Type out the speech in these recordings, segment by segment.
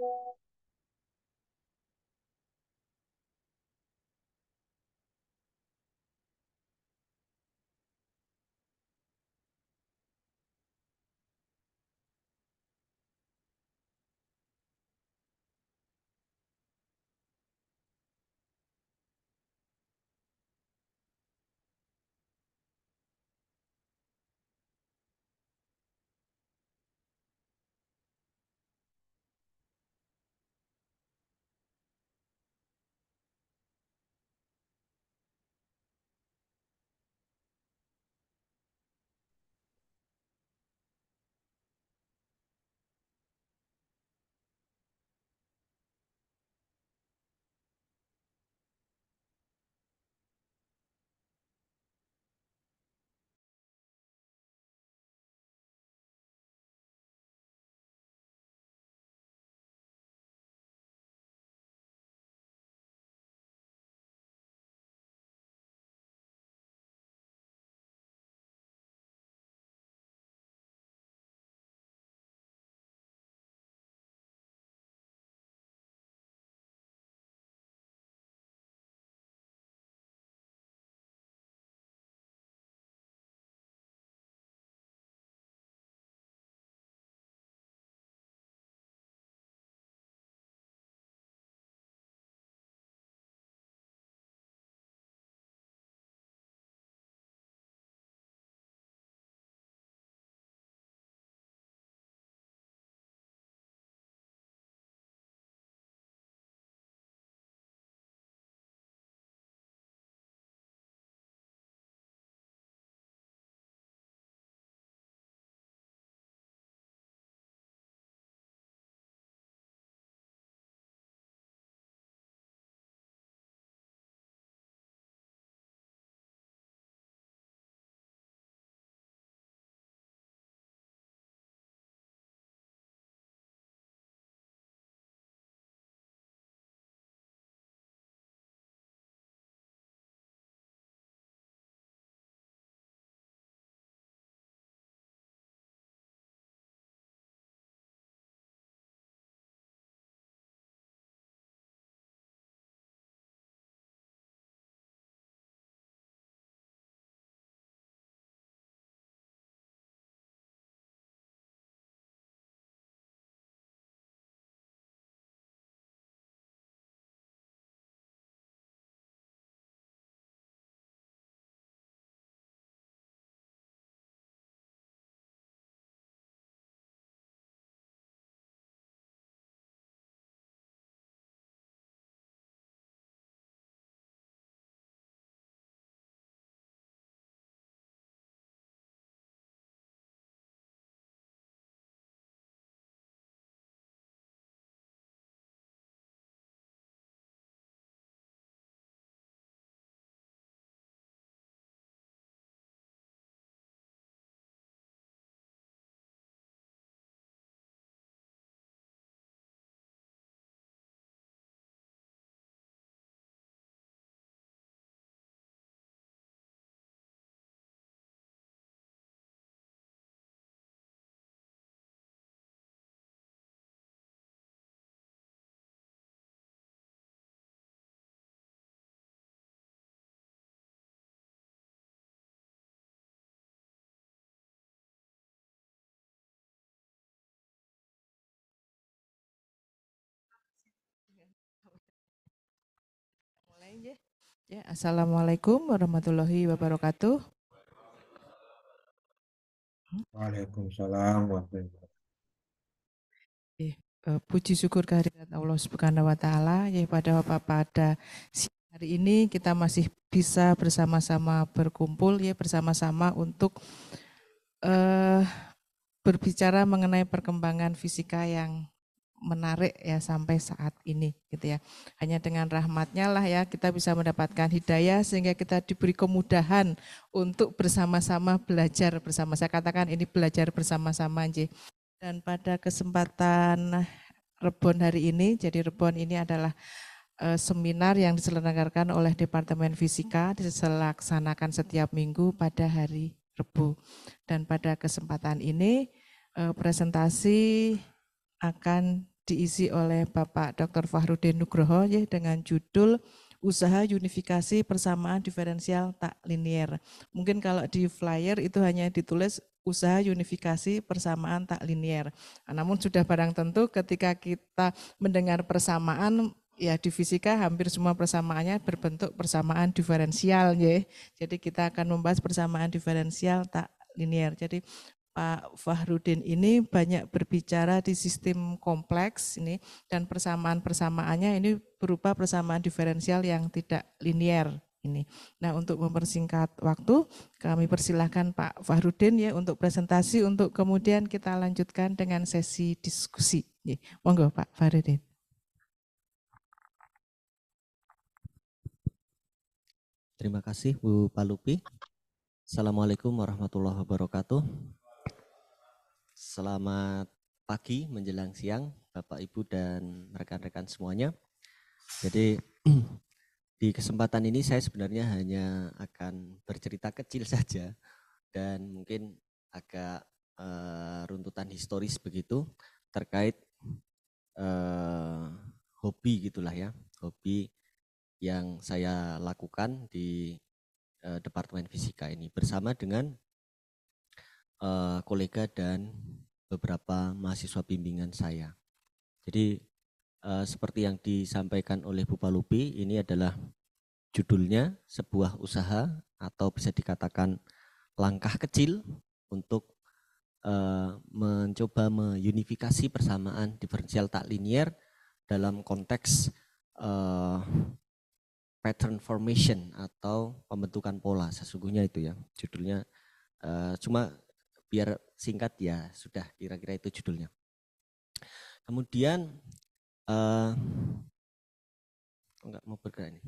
Yeah. Ya, Assalamualaikum warahmatullahi wabarakatuh. Waalaikumsalam warahmatullahi wabarakatuh. Eh, eh, puji syukur kehadirat Allah Subhanahu wa taala ya pada pada hari ini kita masih bisa bersama-sama berkumpul ya bersama-sama untuk eh, berbicara mengenai perkembangan fisika yang menarik ya sampai saat ini gitu ya. Hanya dengan rahmatnya lah ya kita bisa mendapatkan hidayah sehingga kita diberi kemudahan untuk bersama-sama belajar bersama. Saya katakan ini belajar bersama-sama Anji. Dan pada kesempatan Rebon hari ini, jadi Rebon ini adalah eh, seminar yang diselenggarakan oleh Departemen Fisika diselaksanakan setiap minggu pada hari Rebu. Dan pada kesempatan ini eh, presentasi akan diisi oleh Bapak Dr. Fahrudin Nugroho ya, dengan judul Usaha Unifikasi Persamaan Diferensial Tak Linier. Mungkin kalau di flyer itu hanya ditulis usaha unifikasi persamaan tak linier. Nah, namun sudah barang tentu ketika kita mendengar persamaan ya di fisika hampir semua persamaannya berbentuk persamaan diferensial ya. Jadi kita akan membahas persamaan diferensial tak linier. Jadi Pak Fahrudin ini banyak berbicara di sistem kompleks ini dan persamaan-persamaannya ini berupa persamaan diferensial yang tidak linier ini. Nah, untuk mempersingkat waktu, kami persilahkan Pak Fahrudin ya untuk presentasi untuk kemudian kita lanjutkan dengan sesi diskusi. Ya, monggo Pak Fahrudin. Terima kasih Bu Palupi. Assalamualaikum warahmatullahi wabarakatuh. Selamat pagi menjelang siang Bapak Ibu dan rekan-rekan semuanya. Jadi di kesempatan ini saya sebenarnya hanya akan bercerita kecil saja dan mungkin agak e, runtutan historis begitu terkait e, hobi gitulah ya, hobi yang saya lakukan di e, Departemen Fisika ini bersama dengan e, kolega dan beberapa mahasiswa bimbingan saya. Jadi uh, seperti yang disampaikan oleh Bupalupi, ini adalah judulnya sebuah usaha atau bisa dikatakan langkah kecil untuk uh, mencoba meunifikasi persamaan diferensial tak linier dalam konteks uh, pattern formation atau pembentukan pola sesungguhnya itu ya judulnya. Uh, cuma biar singkat ya sudah kira-kira itu judulnya. Kemudian uh, eh, enggak mau bergerak ini.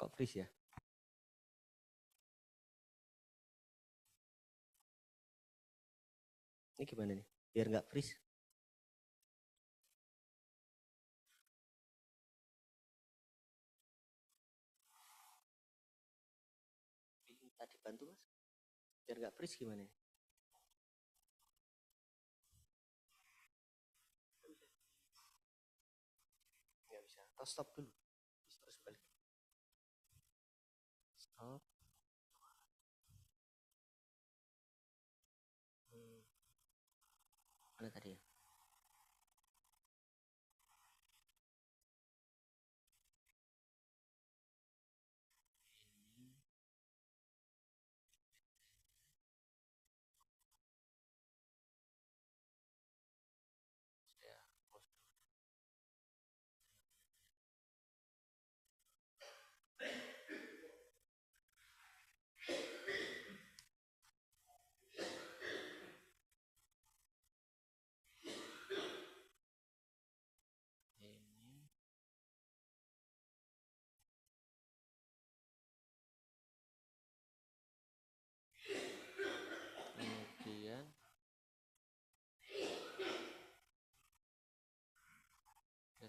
Kok freeze ya? Ini gimana nih? Biar enggak freeze. biar gak freeze gimana ya? nggak bisa atau stop dulu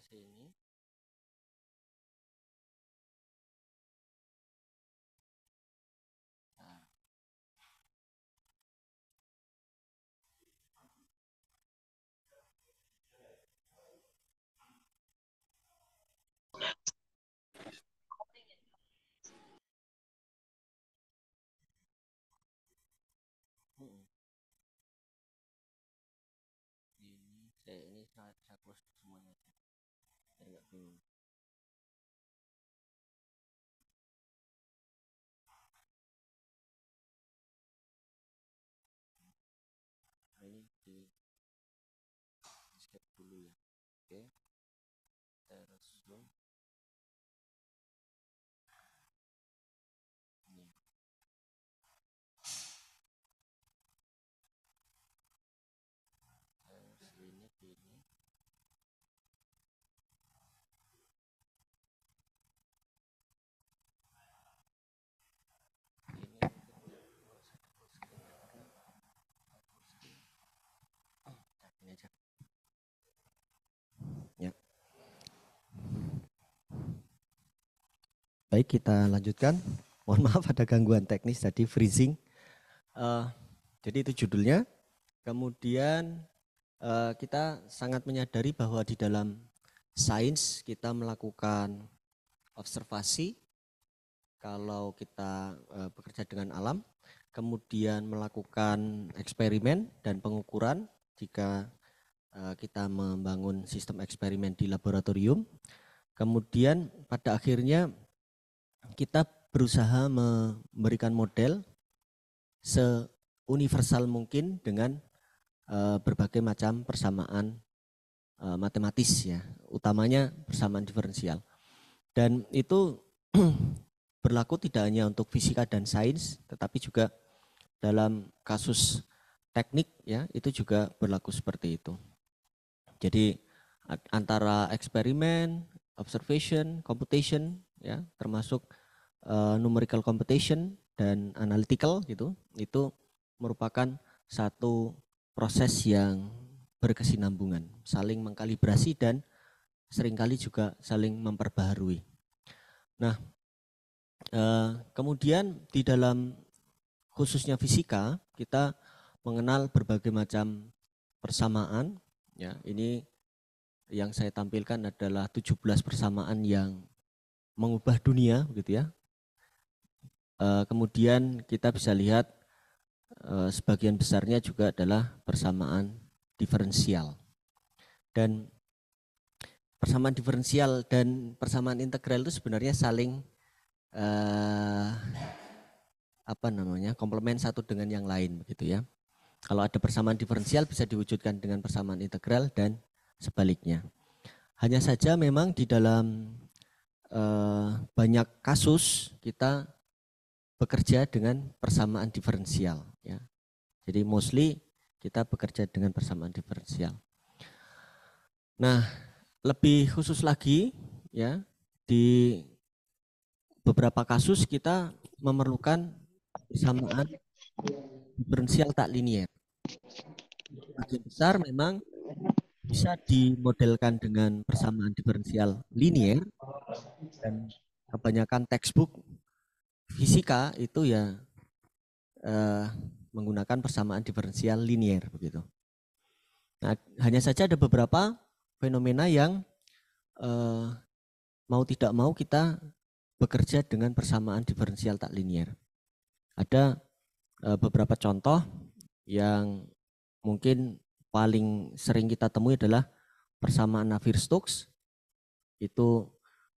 sini nah. Hmm. ini saya ini saya, saya close mm Baik, kita lanjutkan. Mohon maaf ada gangguan teknis jadi freezing. Uh, jadi itu judulnya. Kemudian uh, kita sangat menyadari bahwa di dalam sains kita melakukan observasi kalau kita uh, bekerja dengan alam, kemudian melakukan eksperimen dan pengukuran jika kita membangun sistem eksperimen di laboratorium. Kemudian pada akhirnya kita berusaha memberikan model seuniversal mungkin dengan eh, berbagai macam persamaan eh, matematis ya, utamanya persamaan diferensial. Dan itu berlaku tidak hanya untuk fisika dan sains, tetapi juga dalam kasus teknik ya, itu juga berlaku seperti itu. Jadi antara eksperimen, observation, computation ya termasuk uh, numerical computation dan analytical gitu itu merupakan satu proses yang berkesinambungan saling mengkalibrasi dan seringkali juga saling memperbaharui nah uh, kemudian di dalam khususnya fisika kita mengenal berbagai macam persamaan ya ini yang saya tampilkan adalah 17 persamaan yang mengubah dunia begitu ya. E, kemudian kita bisa lihat e, sebagian besarnya juga adalah persamaan diferensial. Dan persamaan diferensial dan persamaan integral itu sebenarnya saling e, apa namanya? komplement satu dengan yang lain begitu ya. Kalau ada persamaan diferensial bisa diwujudkan dengan persamaan integral dan sebaliknya. Hanya saja memang di dalam Eh, banyak kasus kita bekerja dengan persamaan diferensial. Ya. Jadi mostly kita bekerja dengan persamaan diferensial. Nah, lebih khusus lagi ya di beberapa kasus kita memerlukan persamaan diferensial tak linier. Bagian besar memang bisa dimodelkan dengan persamaan diferensial linier dan kebanyakan textbook fisika itu ya eh, menggunakan persamaan diferensial linier begitu. Nah, hanya saja ada beberapa fenomena yang eh, mau tidak mau kita bekerja dengan persamaan diferensial tak linier. Ada eh, beberapa contoh yang mungkin paling sering kita temui adalah persamaan Navier-Stokes. Itu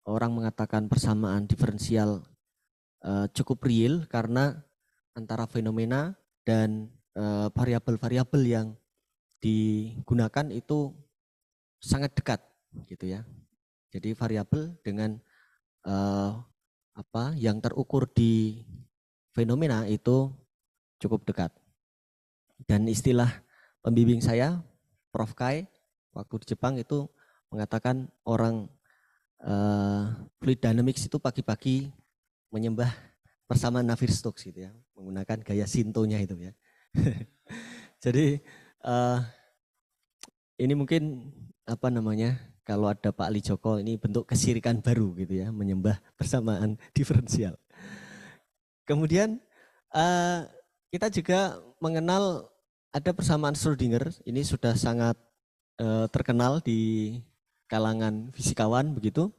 orang mengatakan persamaan diferensial eh, cukup real karena antara fenomena dan eh, variabel-variabel yang digunakan itu sangat dekat gitu ya. Jadi variabel dengan uh, apa yang terukur di fenomena itu cukup dekat. Dan istilah pembimbing saya, Prof. Kai, waktu di Jepang itu mengatakan orang uh, fluid dynamics itu pagi-pagi menyembah bersama Nafir Stokes gitu ya, menggunakan gaya sintonya itu ya. Jadi uh, ini mungkin apa namanya kalau ada Pak Ali Joko ini bentuk kesirikan baru gitu ya, menyembah persamaan diferensial. Kemudian uh, kita juga mengenal ada persamaan Schrödinger, ini sudah sangat eh, terkenal di kalangan fisikawan begitu.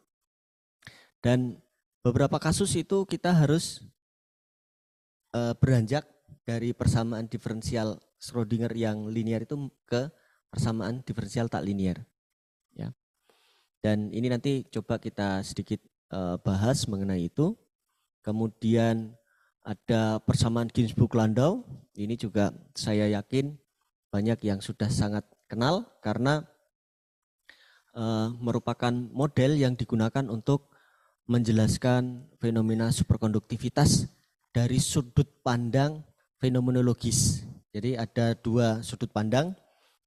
Dan beberapa kasus itu kita harus eh, beranjak dari persamaan diferensial Schrödinger yang linear itu ke persamaan diferensial tak linear Ya. Dan ini nanti coba kita sedikit eh, bahas mengenai itu. Kemudian ada persamaan Ginsburg Landau. Ini juga saya yakin banyak yang sudah sangat kenal karena uh, merupakan model yang digunakan untuk menjelaskan fenomena superkonduktivitas dari sudut pandang fenomenologis. Jadi ada dua sudut pandang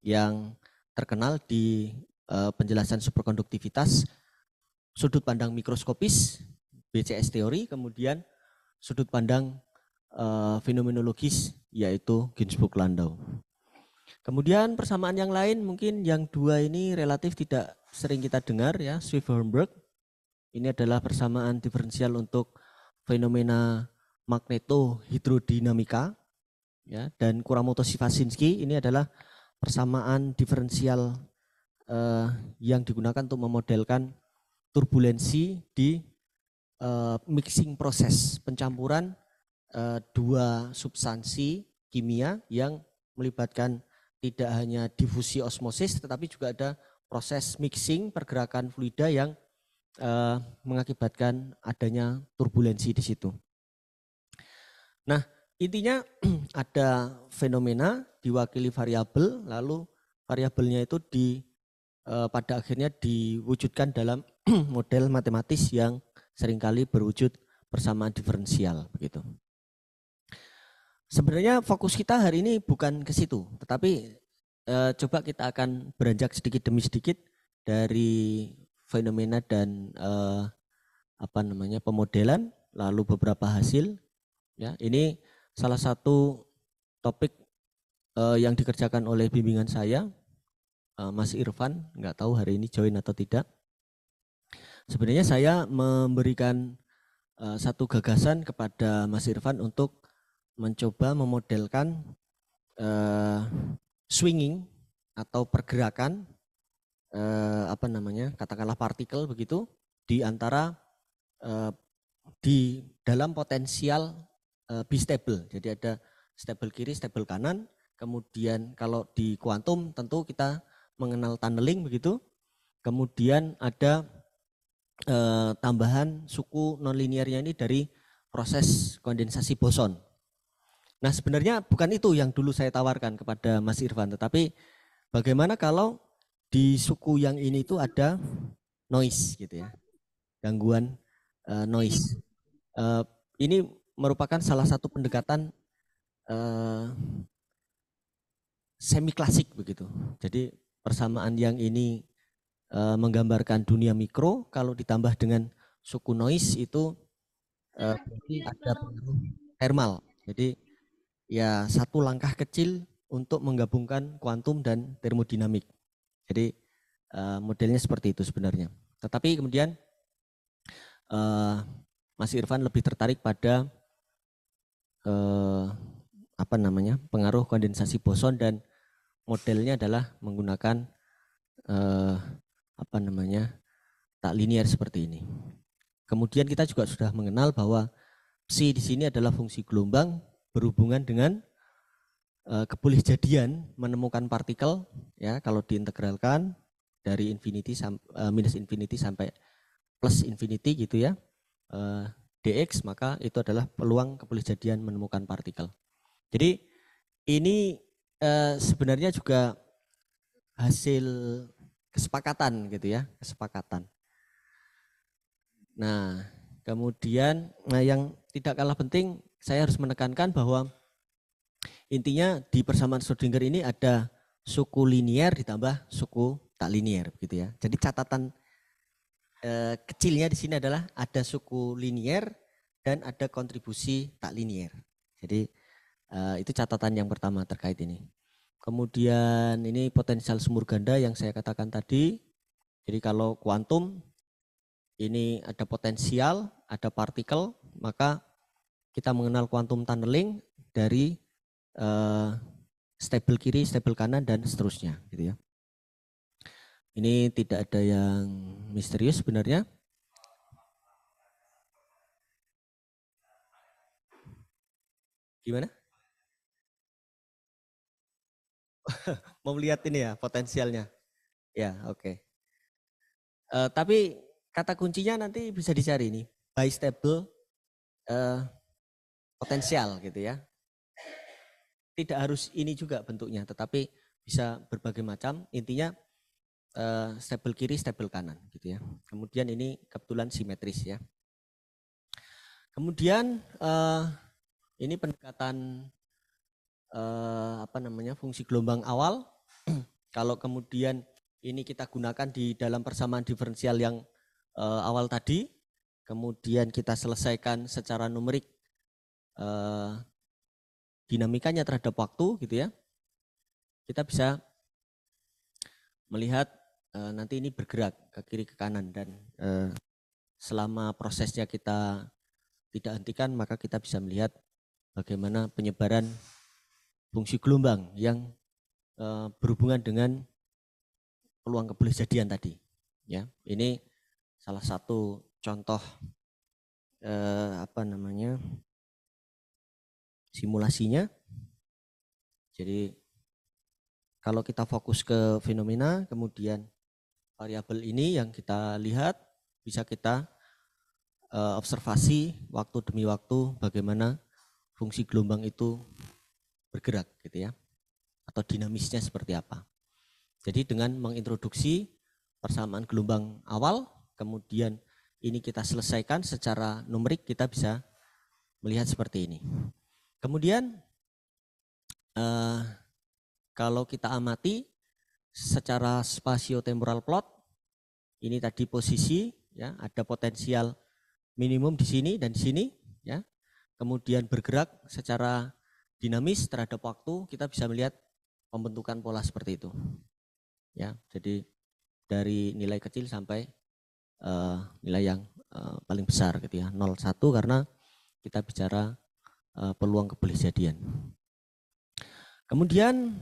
yang terkenal di uh, penjelasan superkonduktivitas, sudut pandang mikroskopis, BCS teori, kemudian sudut pandang uh, fenomenologis yaitu Ginsburg Landau. Kemudian persamaan yang lain mungkin yang dua ini relatif tidak sering kita dengar ya Swift Hornberg. Ini adalah persamaan diferensial untuk fenomena magnetohidrodinamika ya dan Kuramoto Shifasinski ini adalah persamaan diferensial uh, yang digunakan untuk memodelkan turbulensi di Eh, mixing proses pencampuran eh, dua substansi kimia yang melibatkan tidak hanya difusi osmosis tetapi juga ada proses mixing pergerakan fluida yang eh, mengakibatkan adanya turbulensi di situ. Nah, intinya ada fenomena diwakili variabel lalu variabelnya itu di pada akhirnya diwujudkan dalam model matematis yang seringkali berwujud persamaan diferensial begitu. Sebenarnya fokus kita hari ini bukan ke situ, tetapi e, coba kita akan beranjak sedikit demi sedikit dari fenomena dan e, apa namanya pemodelan, lalu beberapa hasil. Ya, ini salah satu topik e, yang dikerjakan oleh bimbingan saya, Mas Irfan. Nggak tahu hari ini join atau tidak. Sebenarnya saya memberikan uh, satu gagasan kepada Mas Irfan untuk mencoba memodelkan uh, swinging atau pergerakan uh, apa namanya katakanlah partikel begitu di antara uh, di dalam potensial uh, bistable. Jadi ada stable kiri, stable kanan. Kemudian kalau di kuantum tentu kita mengenal tunneling begitu. Kemudian ada Eh, tambahan suku nonliniernya ini dari proses kondensasi boson. Nah sebenarnya bukan itu yang dulu saya tawarkan kepada Mas Irfan, tetapi bagaimana kalau di suku yang ini itu ada noise gitu ya, gangguan eh, noise. Eh, ini merupakan salah satu pendekatan eh, semi klasik begitu. Jadi persamaan yang ini uh, menggambarkan dunia mikro kalau ditambah dengan suku noise itu uh, ada pengaruh thermal jadi ya satu langkah kecil untuk menggabungkan kuantum dan termodinamik jadi uh, modelnya seperti itu sebenarnya tetapi kemudian uh, Mas Irfan lebih tertarik pada apa namanya pengaruh kondensasi boson dan modelnya adalah menggunakan eh, apa namanya tak linear seperti ini. Kemudian kita juga sudah mengenal bahwa psi di sini adalah fungsi gelombang berhubungan dengan e, eh, jadian menemukan partikel ya kalau diintegralkan dari infinity sam, e, minus infinity sampai plus infinity gitu ya e, dx maka itu adalah peluang keboleh jadian menemukan partikel. Jadi ini e, sebenarnya juga hasil kesepakatan gitu ya, kesepakatan. Nah, kemudian nah yang tidak kalah penting saya harus menekankan bahwa intinya di persamaan Schrödinger ini ada suku linier ditambah suku tak linier gitu ya. Jadi catatan e, kecilnya di sini adalah ada suku linier dan ada kontribusi tak linier. Jadi e, itu catatan yang pertama terkait ini. Kemudian ini potensial sumur ganda yang saya katakan tadi. Jadi kalau kuantum ini ada potensial, ada partikel, maka kita mengenal kuantum tunneling dari eh, stable kiri, stable kanan dan seterusnya gitu ya. Ini tidak ada yang misterius sebenarnya. Gimana? mau melihat ini ya potensialnya. Ya, oke. Okay. Uh, eh, tapi kata kuncinya nanti bisa dicari ini, buy stable uh, potensial gitu ya. Tidak harus ini juga bentuknya, tetapi bisa berbagai macam. Intinya uh, stable kiri, stable kanan gitu ya. Kemudian ini kebetulan simetris ya. Kemudian uh, ini pendekatan eh, apa namanya fungsi gelombang awal. Kalau kemudian ini kita gunakan di dalam persamaan diferensial yang eh, awal tadi, kemudian kita selesaikan secara numerik eh, dinamikanya terhadap waktu gitu ya. Kita bisa melihat eh, nanti ini bergerak ke kiri ke kanan dan eh, selama prosesnya kita tidak hentikan maka kita bisa melihat bagaimana penyebaran fungsi gelombang yang eh, berhubungan dengan peluang kebolehjadian tadi. Ya, ini salah satu contoh eh, apa namanya simulasinya. Jadi kalau kita fokus ke fenomena, kemudian variabel ini yang kita lihat bisa kita eh, observasi waktu demi waktu bagaimana fungsi gelombang itu bergerak gitu ya atau dinamisnya seperti apa. Jadi dengan mengintroduksi persamaan gelombang awal kemudian ini kita selesaikan secara numerik kita bisa melihat seperti ini. Kemudian eh, kalau kita amati secara spasio-temporal plot ini tadi posisi ya ada potensial minimum di sini dan di sini ya kemudian bergerak secara dinamis terhadap waktu, kita bisa melihat pembentukan pola seperti itu. Ya, jadi dari nilai kecil sampai uh, nilai yang uh, paling besar gitu ya, 01 karena kita bicara uh, peluang kebolehjadian. Kemudian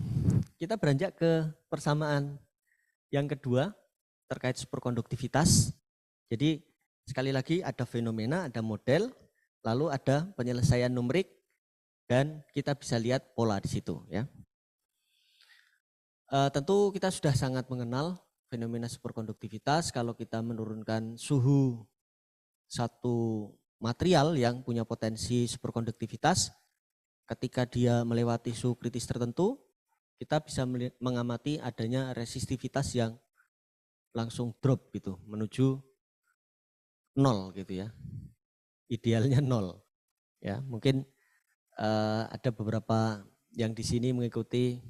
kita beranjak ke persamaan yang kedua terkait superkonduktivitas. Jadi sekali lagi ada fenomena, ada model, lalu ada penyelesaian numerik, dan kita bisa lihat pola di situ ya. E, tentu kita sudah sangat mengenal fenomena superkonduktivitas kalau kita menurunkan suhu satu material yang punya potensi superkonduktivitas ketika dia melewati suhu kritis tertentu kita bisa mengamati adanya resistivitas yang langsung drop gitu menuju nol gitu ya idealnya nol ya mungkin uh, ada beberapa yang di sini mengikuti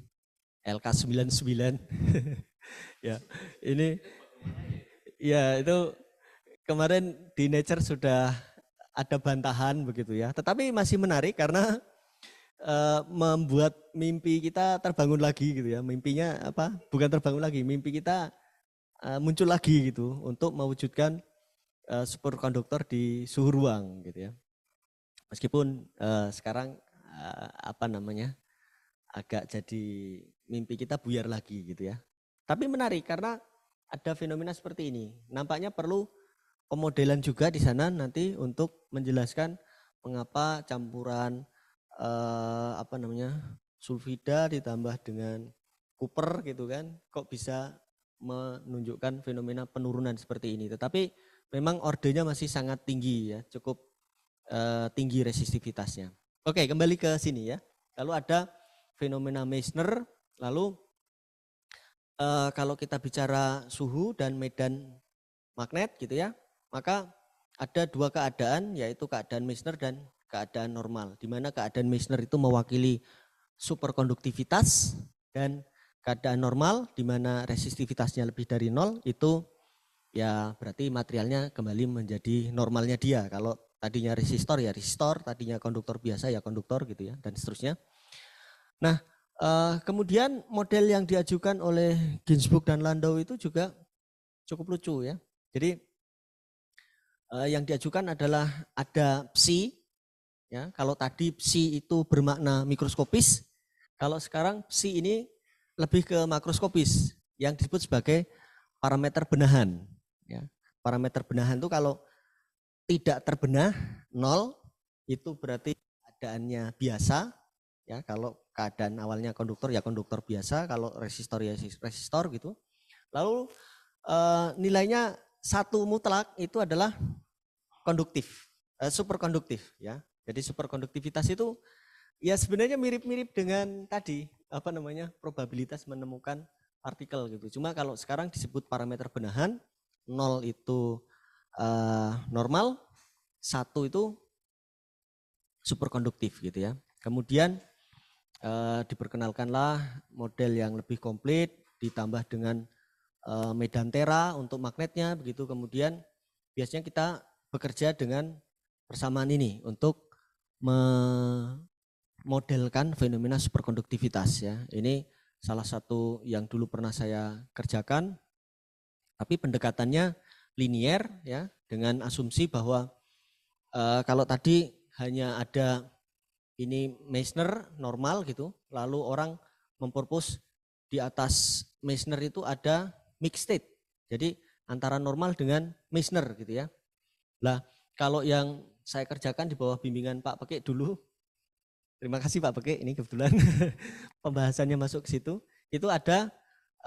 LK 99. ya, ini ya itu kemarin di Nature sudah ada bantahan begitu ya. Tetapi masih menarik karena uh, membuat mimpi kita terbangun lagi gitu ya. Mimpinya apa? Bukan terbangun lagi, mimpi kita uh, muncul lagi gitu untuk mewujudkan superkonduktor di suhu ruang gitu ya. Meskipun uh, sekarang uh, apa namanya agak jadi mimpi kita buyar lagi gitu ya. Tapi menarik karena ada fenomena seperti ini. Nampaknya perlu pemodelan juga di sana nanti untuk menjelaskan mengapa campuran uh, apa namanya sulfida ditambah dengan Cooper gitu kan kok bisa menunjukkan fenomena penurunan seperti ini tetapi memang ordenya masih sangat tinggi ya cukup Eh, tinggi resistivitasnya. Oke, kembali ke sini ya. Lalu ada fenomena Meissner, lalu uh, kalau kita bicara suhu dan medan magnet gitu ya, maka ada dua keadaan yaitu keadaan Meissner dan keadaan normal. Di mana keadaan Meissner itu mewakili superkonduktivitas dan keadaan normal di mana resistivitasnya lebih dari nol itu ya berarti materialnya kembali menjadi normalnya dia. Kalau tadinya resistor ya resistor, tadinya konduktor biasa ya konduktor gitu ya dan seterusnya. Nah, eh, kemudian model yang diajukan oleh Ginsburg dan Landau itu juga cukup lucu ya. Jadi eh, yang diajukan adalah ada psi ya. Kalau tadi psi itu bermakna mikroskopis, kalau sekarang psi ini lebih ke makroskopis yang disebut sebagai parameter benahan ya. Parameter benahan itu kalau tidak terbenah nol itu berarti keadaannya biasa ya kalau keadaan awalnya konduktor ya konduktor biasa kalau resistor ya resistor gitu lalu e, nilainya satu mutlak itu adalah konduktif e, superkonduktif ya jadi superkonduktivitas itu ya sebenarnya mirip-mirip dengan tadi apa namanya probabilitas menemukan partikel gitu cuma kalau sekarang disebut parameter benahan nol itu Eh, normal, satu itu superkonduktif gitu ya. Kemudian eh, diperkenalkanlah model yang lebih komplit ditambah dengan eh, medan tera untuk magnetnya begitu. Kemudian biasanya kita bekerja dengan persamaan ini untuk memodelkan fenomena superkonduktivitas ya. Ini salah satu yang dulu pernah saya kerjakan. Tapi pendekatannya linier ya dengan asumsi bahwa e, kalau tadi hanya ada ini Meissner normal gitu, lalu orang mempropos di atas Meissner itu ada mixed state. Jadi antara normal dengan Meissner gitu ya. Lah kalau yang saya kerjakan di bawah bimbingan Pak Pekik dulu, terima kasih Pak Pekik, ini kebetulan pembahasannya masuk ke situ, itu ada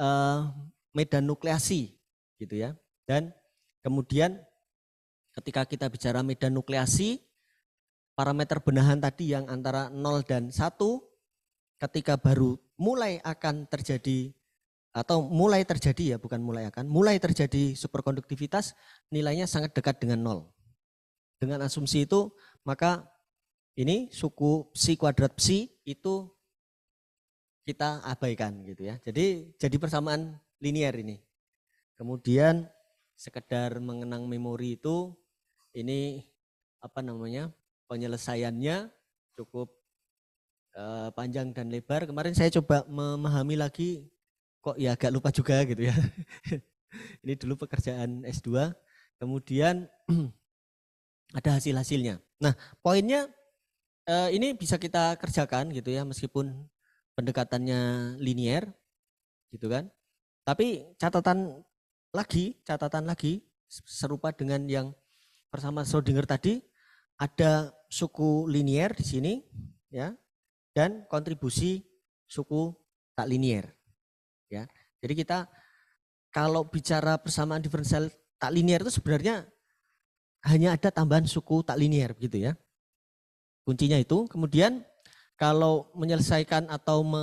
e, medan nukleasi gitu ya. Dan Kemudian ketika kita bicara medan nukleasi, parameter benahan tadi yang antara 0 dan 1 ketika baru mulai akan terjadi atau mulai terjadi ya bukan mulai akan mulai terjadi superkonduktivitas nilainya sangat dekat dengan nol. Dengan asumsi itu maka ini suku psi kuadrat psi itu kita abaikan gitu ya. Jadi jadi persamaan linier ini. Kemudian sekedar mengenang memori itu ini apa namanya penyelesaiannya cukup uh, panjang dan lebar. Kemarin saya coba memahami lagi kok ya agak lupa juga gitu ya. ini dulu pekerjaan S2, kemudian ada hasil-hasilnya. Nah, poinnya uh, ini bisa kita kerjakan gitu ya meskipun pendekatannya linier gitu kan. Tapi catatan lagi, catatan lagi, serupa dengan yang bersama Schrodinger tadi, ada suku linier di sini, ya, dan kontribusi suku tak linier. Ya. Jadi kita kalau bicara persamaan diferensial tak linier itu sebenarnya hanya ada tambahan suku tak linier begitu ya. Kuncinya itu. Kemudian kalau menyelesaikan atau me,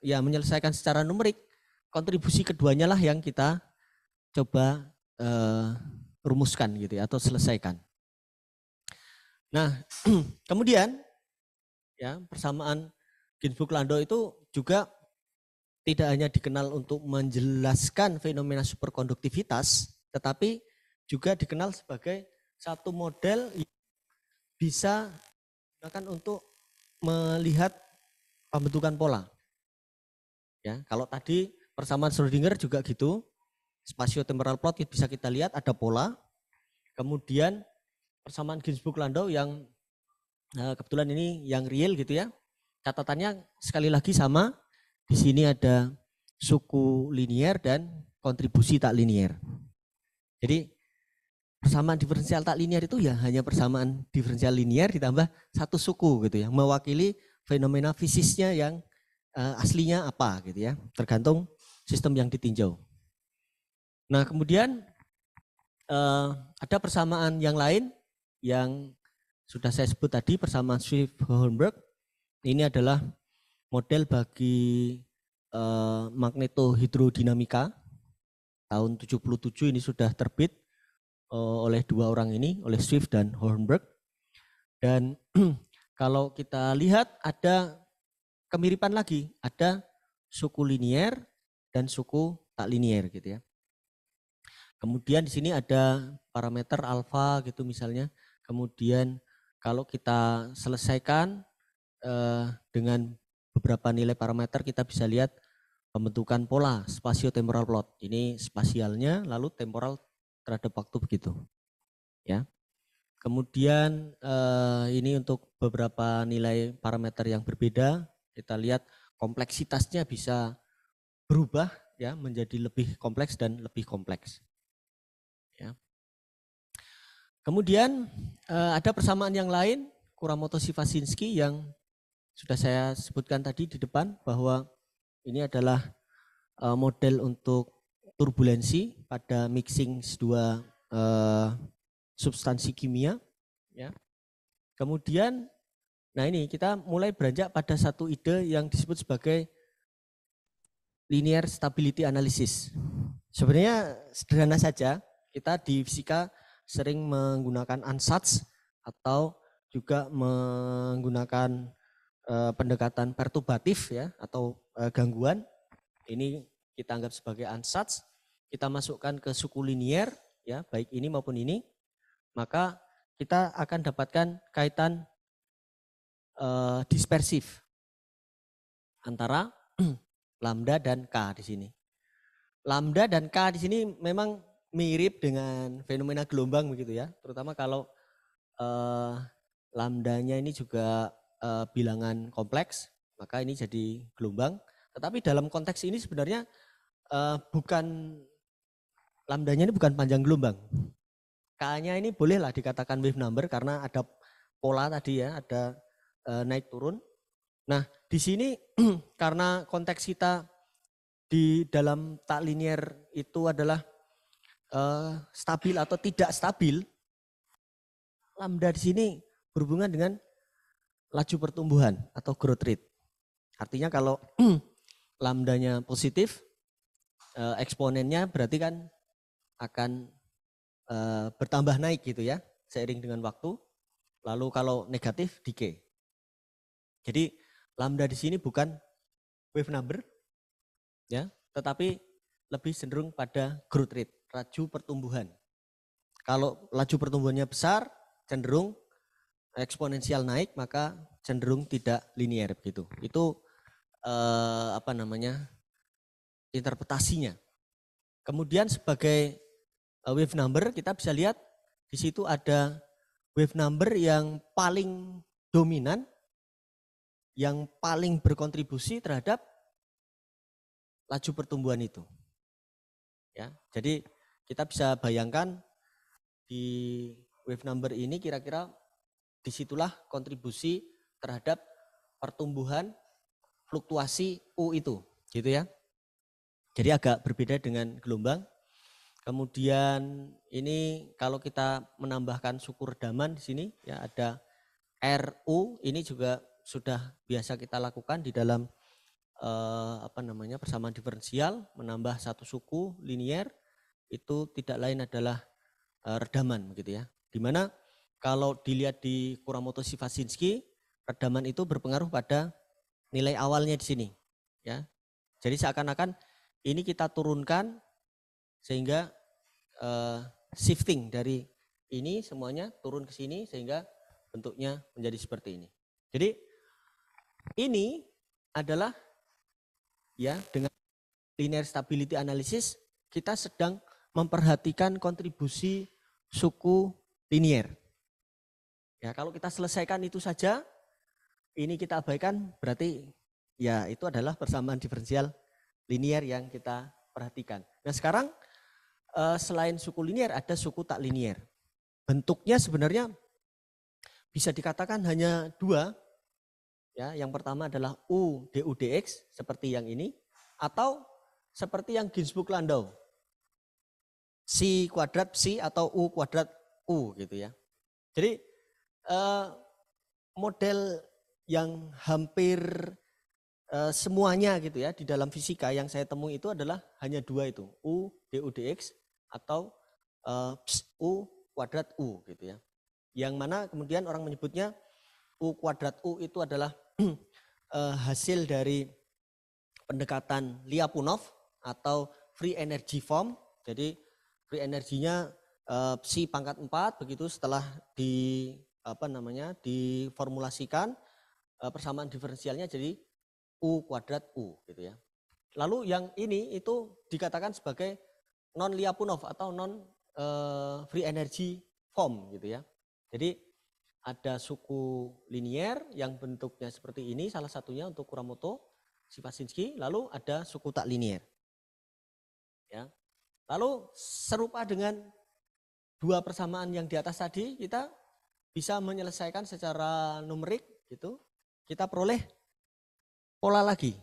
ya menyelesaikan secara numerik kontribusi keduanya lah yang kita coba uh, rumuskan gitu ya, atau selesaikan. Nah, kemudian ya persamaan Ginsburg Landau itu juga tidak hanya dikenal untuk menjelaskan fenomena superkonduktivitas, tetapi juga dikenal sebagai satu model yang bisa digunakan untuk melihat pembentukan pola. Ya, kalau tadi persamaan Schrödinger juga gitu, Spasio temporal plot bisa kita lihat ada pola. Kemudian persamaan Ginsburg-Landau yang eh, kebetulan ini yang real gitu ya. Catatannya sekali lagi sama. Di sini ada suku linier dan kontribusi tak linier. Jadi persamaan diferensial tak linier itu ya hanya persamaan diferensial linier ditambah satu suku gitu ya, mewakili fenomena fisiknya yang eh, aslinya apa gitu ya, tergantung sistem yang ditinjau. Nah kemudian uh, ada persamaan yang lain yang sudah saya sebut tadi persamaan Swift Hornberg. Ini adalah model bagi magneto eh, magnetohidrodinamika tahun 77 ini sudah terbit uh, oleh dua orang ini, oleh Swift dan Hornberg. Dan kalau kita lihat ada kemiripan lagi, ada suku linier dan suku tak linier gitu ya. Kemudian di sini ada parameter alfa gitu misalnya. Kemudian kalau kita selesaikan eh, dengan beberapa nilai parameter kita bisa lihat pembentukan pola spasio-temporal plot. Ini spasialnya lalu temporal terhadap waktu begitu. Ya. Kemudian eh, ini untuk beberapa nilai parameter yang berbeda, kita lihat kompleksitasnya bisa berubah ya menjadi lebih kompleks dan lebih kompleks. Kemudian eh, ada persamaan yang lain, Kuramoto Sivasinski yang sudah saya sebutkan tadi di depan bahwa ini adalah eh, model untuk turbulensi pada mixing dua eh, substansi kimia. Ya. Kemudian, nah ini kita mulai beranjak pada satu ide yang disebut sebagai linear stability analysis. Sebenarnya sederhana saja, kita di fisika sering menggunakan ansatz atau juga menggunakan eh, pendekatan perturbatif ya atau eh, gangguan. Ini kita anggap sebagai ansatz, kita masukkan ke suku linier ya, baik ini maupun ini. Maka kita akan dapatkan kaitan uh, dispersif antara lambda dan k di sini. Lambda dan k di sini memang mirip dengan fenomena gelombang begitu ya, terutama kalau uh, lambdanya ini juga uh, bilangan kompleks, maka ini jadi gelombang. Tetapi dalam konteks ini sebenarnya uh, bukan lambdanya ini bukan panjang gelombang. K-nya ini bolehlah dikatakan wave number karena ada pola tadi ya, ada uh, naik turun. Nah, di sini karena konteks kita di dalam tak linier itu adalah Eh, stabil atau tidak stabil, lambda di sini berhubungan dengan laju pertumbuhan atau growth rate. Artinya kalau lambdanya positif, eh, eksponennya berarti kan akan eh, bertambah naik gitu ya, seiring dengan waktu. Lalu kalau negatif, decay. Jadi lambda di sini bukan wave number, ya, tetapi lebih cenderung pada growth rate laju pertumbuhan. Kalau laju pertumbuhannya besar, cenderung eksponensial naik, maka cenderung tidak linier begitu. Hmm. Itu eh, apa namanya interpretasinya. Kemudian sebagai eh, wave number kita bisa lihat di situ ada wave number yang paling dominan, yang paling berkontribusi terhadap laju pertumbuhan itu. Ya, jadi kita bisa bayangkan di wave number ini kira-kira disitulah kontribusi terhadap pertumbuhan fluktuasi U itu, gitu ya. Jadi agak berbeda dengan gelombang. Kemudian ini kalau kita menambahkan suku redaman di sini ya ada RU ini juga sudah biasa kita lakukan di dalam eh, apa namanya persamaan diferensial menambah satu suku linier itu tidak lain adalah eh, redaman begitu ya. Dimana kalau dilihat di Kuramoto Sivasinski, redaman itu berpengaruh pada nilai awalnya di sini. Ya. Jadi seakan-akan ini kita turunkan sehingga uh, shifting dari ini semuanya turun ke sini sehingga bentuknya menjadi seperti ini. Jadi ini adalah ya dengan linear stability analysis kita sedang memperhatikan kontribusi suku linier. Ya, kalau kita selesaikan itu saja, ini kita abaikan berarti ya itu adalah persamaan diferensial linier yang kita perhatikan. Nah, sekarang eh, selain suku linier ada suku tak linier. Bentuknya sebenarnya bisa dikatakan hanya dua. Ya, yang pertama adalah U DU DX seperti yang ini atau seperti yang Ginsburg Landau si kuadrat si atau u kuadrat u gitu ya. Jadi eh, model yang hampir eh, semuanya gitu ya di dalam fisika yang saya temui itu adalah hanya dua itu u du dx atau eh, u kuadrat u gitu ya. Yang mana kemudian orang menyebutnya u kuadrat u itu adalah eh, hasil dari pendekatan Lyapunov atau free energy form. Jadi free energinya uh, eh, si pangkat 4 begitu setelah di apa namanya diformulasikan uh, persamaan diferensialnya jadi u kuadrat u gitu ya. Lalu yang ini itu dikatakan sebagai non Lyapunov atau non uh, free energy form gitu ya. Jadi ada suku linier yang bentuknya seperti ini salah satunya untuk Kuramoto, Sipasinski, lalu ada suku tak linier. Ya. Lalu serupa dengan dua persamaan yang di atas tadi, kita bisa menyelesaikan secara numerik gitu. Kita peroleh pola lagi.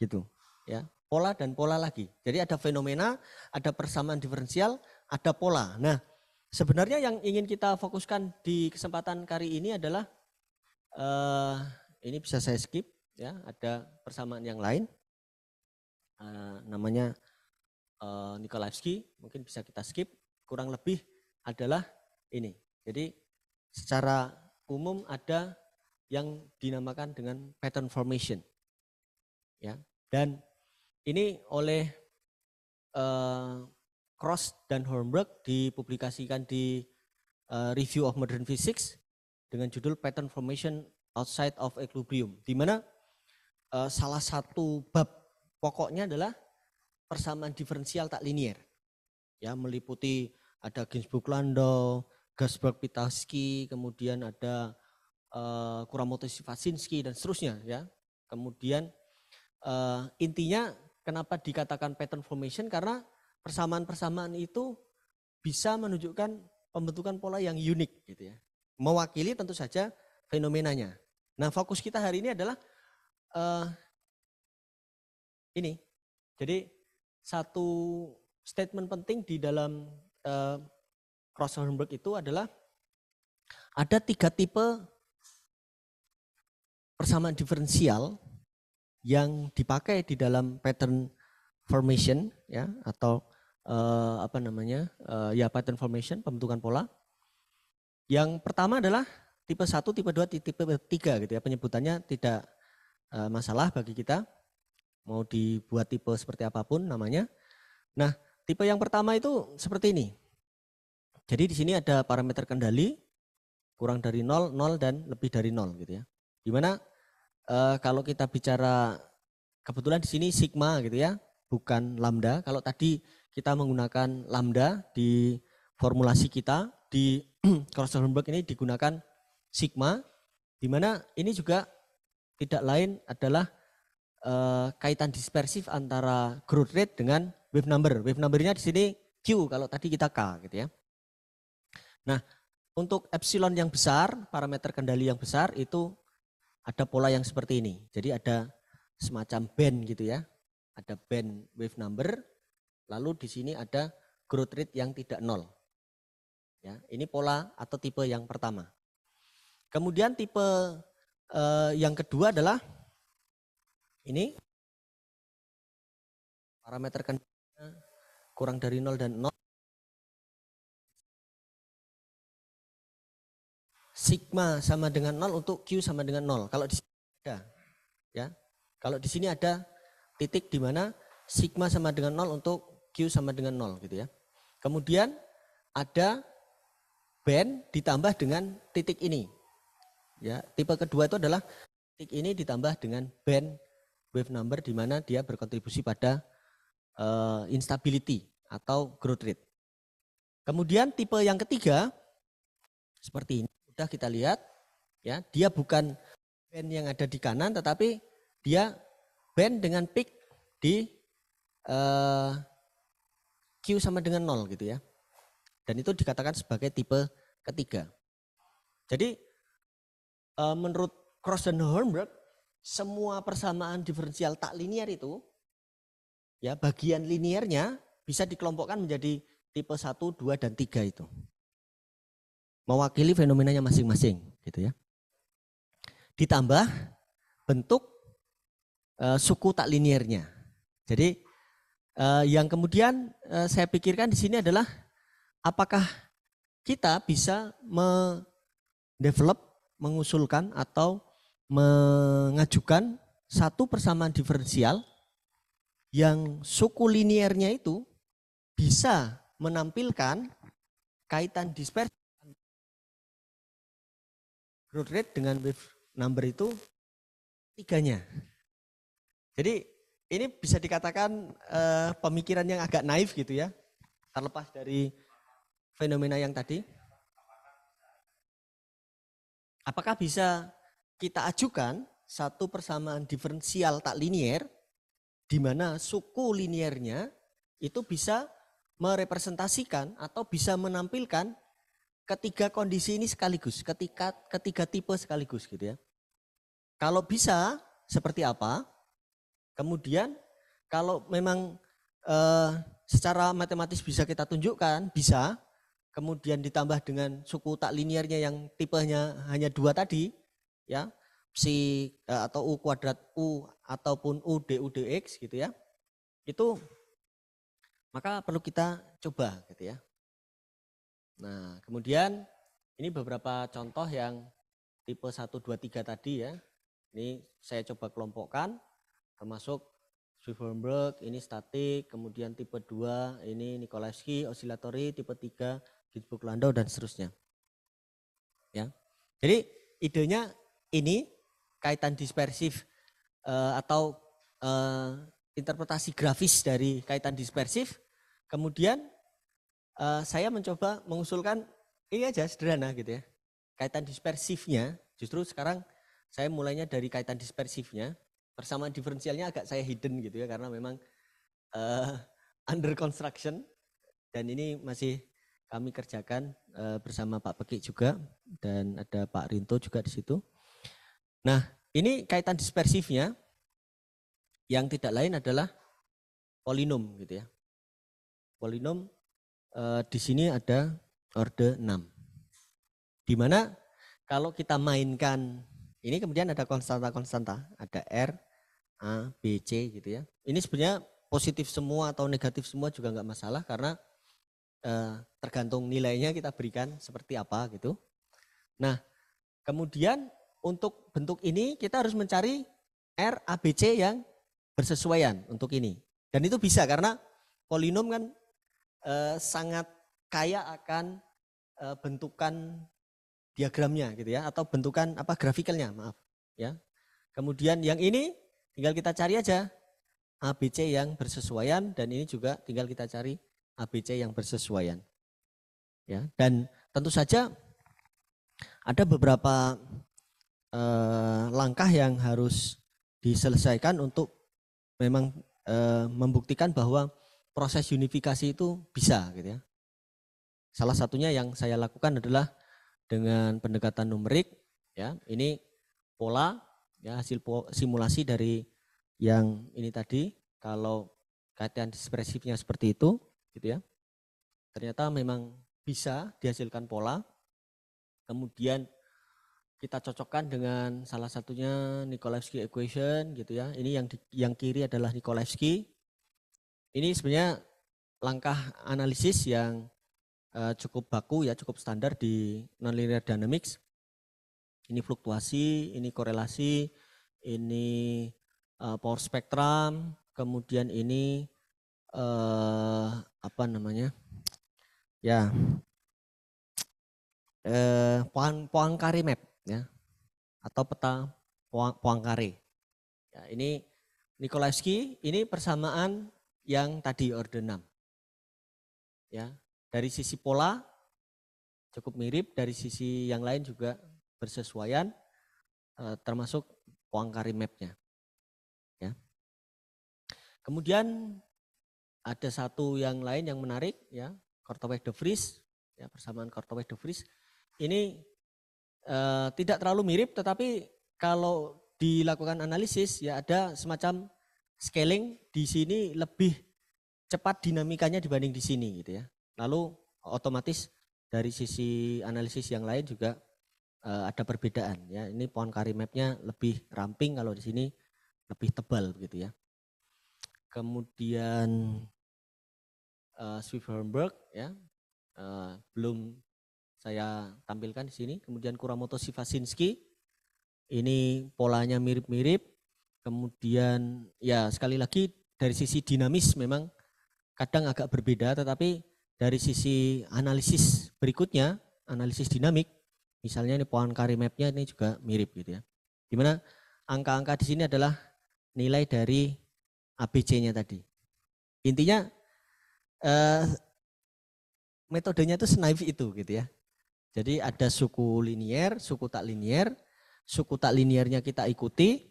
Gitu, ya. Pola dan pola lagi. Jadi ada fenomena, ada persamaan diferensial, ada pola. Nah, sebenarnya yang ingin kita fokuskan di kesempatan kali ini adalah uh, ini bisa saya skip ya, ada persamaan yang lain. Uh, namanya Eh, Nikolaevsky mungkin bisa kita skip, kurang lebih adalah ini. Jadi secara umum ada yang dinamakan dengan pattern formation. Ya, dan ini oleh uh, Cross dan Hornberg dipublikasikan di uh, Review of Modern Physics dengan judul Pattern Formation Outside of Equilibrium, di mana uh, salah satu bab pokoknya adalah persamaan diferensial tak linier. Ya, meliputi ada Ginsburg-Landau, Gasberg-Pitaski, kemudian ada uh, eh, Kuramoto-Vasinski dan seterusnya ya. Kemudian uh, intinya kenapa dikatakan pattern formation karena persamaan-persamaan itu bisa menunjukkan pembentukan pola yang unik gitu ya. Mewakili tentu saja fenomenanya. Nah, fokus kita hari ini adalah uh, ini. Jadi satu statement penting di dalam uh, Ross itu adalah ada tiga tipe persamaan diferensial yang dipakai di dalam pattern formation ya atau uh, apa namanya uh, ya pattern formation pembentukan pola. Yang pertama adalah tipe satu tipe dua tipe tiga gitu ya penyebutannya tidak uh, masalah bagi kita. Mau dibuat tipe seperti apapun namanya. Nah, tipe yang pertama itu seperti ini. Jadi di sini ada parameter kendali kurang dari 0, 0 dan lebih dari 0 gitu ya. Dimana e, eh, kalau kita bicara kebetulan di sini sigma gitu ya, bukan lambda. Kalau tadi kita menggunakan lambda di formulasi kita di Kronenberg ini digunakan sigma di mana ini juga tidak lain adalah uh, kaitan dispersif antara growth rate dengan wave number. Wave numbernya di sini Q kalau tadi kita K gitu ya. Nah, untuk epsilon yang besar, parameter kendali yang besar itu ada pola yang seperti ini. Jadi ada semacam band gitu ya. Ada band wave number, lalu di sini ada growth rate yang tidak nol. Ya, ini pola atau tipe yang pertama. Kemudian tipe eh, yang kedua adalah ini parameter kendalinya kurang dari 0 dan 0 sigma sama dengan 0 untuk Q sama dengan 0 kalau di sini ada ya kalau di sini ada titik di mana sigma sama dengan 0 untuk Q sama dengan 0 gitu ya kemudian ada band ditambah dengan titik ini ya tipe kedua itu adalah titik ini ditambah dengan band wave number di mana dia berkontribusi pada uh, instability atau growth rate. Kemudian tipe yang ketiga seperti ini sudah kita lihat ya, dia bukan band yang ada di kanan tetapi dia band dengan peak di uh, Q sama dengan 0 gitu ya. Dan itu dikatakan sebagai tipe ketiga. Jadi uh, menurut Cross dan Hornberg semua persamaan diferensial tak linear itu ya bagian liniernya bisa dikelompokkan menjadi tipe 1, 2 dan 3 itu. Mewakili fenomenanya masing-masing gitu ya. Ditambah bentuk e, suku tak liniernya. Jadi e, yang kemudian e, saya pikirkan di sini adalah apakah kita bisa mendevelop, mengusulkan atau mengajukan satu persamaan diferensial yang suku liniernya itu bisa menampilkan kaitan dispersi growth rate dengan wave number itu tiganya. Jadi ini bisa dikatakan eh, pemikiran yang agak naif gitu ya, terlepas dari fenomena yang tadi. Apakah bisa kita ajukan satu persamaan diferensial tak linier di mana suku liniernya itu bisa merepresentasikan atau bisa menampilkan ketiga kondisi ini sekaligus, ketika ketiga tipe sekaligus gitu ya. Kalau bisa seperti apa? Kemudian kalau memang eh, secara matematis bisa kita tunjukkan, bisa. Kemudian ditambah dengan suku tak liniernya yang tipenya hanya dua tadi, ya si e, atau u kuadrat u ataupun u du dx gitu ya itu maka perlu kita coba gitu ya nah kemudian ini beberapa contoh yang tipe 1, 2, 3 tadi ya ini saya coba kelompokkan termasuk swift ini statik, kemudian tipe 2, ini Nikolaevsky, oscillatory, tipe 3, Ginsburg-Landau, dan seterusnya. Ya. Jadi idenya ini kaitan dispersif eh, atau eh, interpretasi grafis dari kaitan dispersif. Kemudian eh, saya mencoba mengusulkan ini aja sederhana gitu ya. Kaitan dispersifnya justru sekarang saya mulainya dari kaitan dispersifnya bersama diferensialnya agak saya hidden gitu ya karena memang uh, under construction dan ini masih kami kerjakan uh, bersama Pak Pekik juga dan ada Pak Rinto juga di situ. Nah, ini kaitan dispersifnya yang tidak lain adalah polinom gitu ya. Polinom e, eh, di sini ada orde 6. Di mana kalau kita mainkan ini kemudian ada konstanta-konstanta, ada R, A, B, C gitu ya. Ini sebenarnya positif semua atau negatif semua juga enggak masalah karena e, tergantung nilainya kita berikan seperti apa gitu. Nah, kemudian untuk bentuk ini kita harus mencari R, C yang bersesuaian untuk ini. Dan itu bisa karena polinom kan e, sangat kaya akan e, bentukan diagramnya gitu ya atau bentukan apa grafikalnya maaf ya. Kemudian yang ini tinggal kita cari aja ABC yang bersesuaian dan ini juga tinggal kita cari ABC yang bersesuaian. Ya, dan tentu saja ada beberapa eh, langkah yang harus diselesaikan untuk memang eh, membuktikan bahwa proses unifikasi itu bisa gitu ya. Salah satunya yang saya lakukan adalah dengan pendekatan numerik ya. Ini pola ya hasil simulasi dari yang ini tadi kalau kaitan dispersifnya seperti itu gitu ya. Ternyata memang bisa dihasilkan pola. Kemudian kita cocokkan dengan salah satunya Nikolajewski equation gitu ya. Ini yang di, yang kiri adalah Nikolajewski. Ini sebenarnya langkah analisis yang uh, cukup baku ya, cukup standar di nonlinear dynamics. Ini fluktuasi, ini korelasi, ini uh, power spectrum, kemudian ini uh, apa namanya? Ya. Eh, uh, Poincaré map ya, atau peta Poincaré. Ya, ini Nikolaevsky, ini persamaan yang tadi orde 6. Ya, dari sisi pola cukup mirip, dari sisi yang lain juga bersesuaian, eh, termasuk Poincaré map-nya. Ya. Kemudian ada satu yang lain yang menarik ya, Korteweg de Vries, ya persamaan Korteweg de Vries. Ini Eh, tidak terlalu mirip tetapi kalau dilakukan analisis ya ada semacam scaling di sini lebih cepat dinamikanya dibanding di sini gitu ya. Lalu otomatis dari sisi analisis yang lain juga uh, ada perbedaan ya. Ini pohon kari mapnya lebih ramping kalau di sini lebih tebal gitu ya. Kemudian uh, eh, Swift ya belum saya tampilkan di sini. Kemudian Kuramoto Sivasinski, ini polanya mirip-mirip. Kemudian ya sekali lagi dari sisi dinamis memang kadang agak berbeda, tetapi dari sisi analisis berikutnya, analisis dinamik, misalnya ini pohon karimapnya mapnya ini juga mirip gitu ya. Dimana angka-angka di sini adalah nilai dari ABC-nya tadi. Intinya eh, metodenya itu senaif itu gitu ya jadi ada suku linier, suku tak linier. Suku tak liniernya kita ikuti,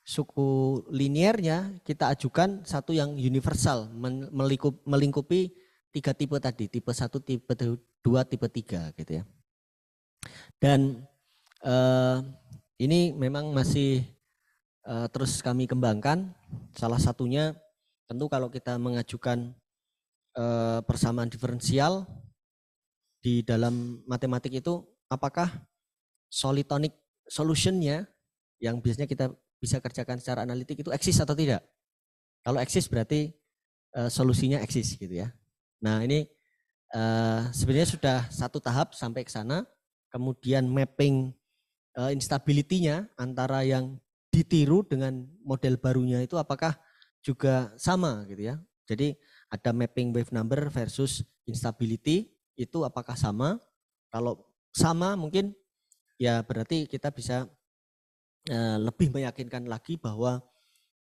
suku liniernya kita ajukan satu yang universal, melingkupi tiga tipe tadi, tipe satu, tipe dua, tipe tiga gitu ya. Dan eh, ini memang masih eh, terus kami kembangkan. Salah satunya tentu kalau kita mengajukan eh, persamaan diferensial di dalam matematik itu apakah solitonic solutionnya yang biasanya kita bisa kerjakan secara analitik itu eksis atau tidak? Kalau eksis berarti e, solusinya eksis gitu ya. Nah ini e, sebenarnya sudah satu tahap sampai ke sana, kemudian mapping e, eh, instability antara yang ditiru dengan model barunya itu apakah juga sama gitu ya. Jadi ada mapping wave number versus instability itu apakah sama? Kalau sama mungkin ya berarti kita bisa uh, lebih meyakinkan lagi bahwa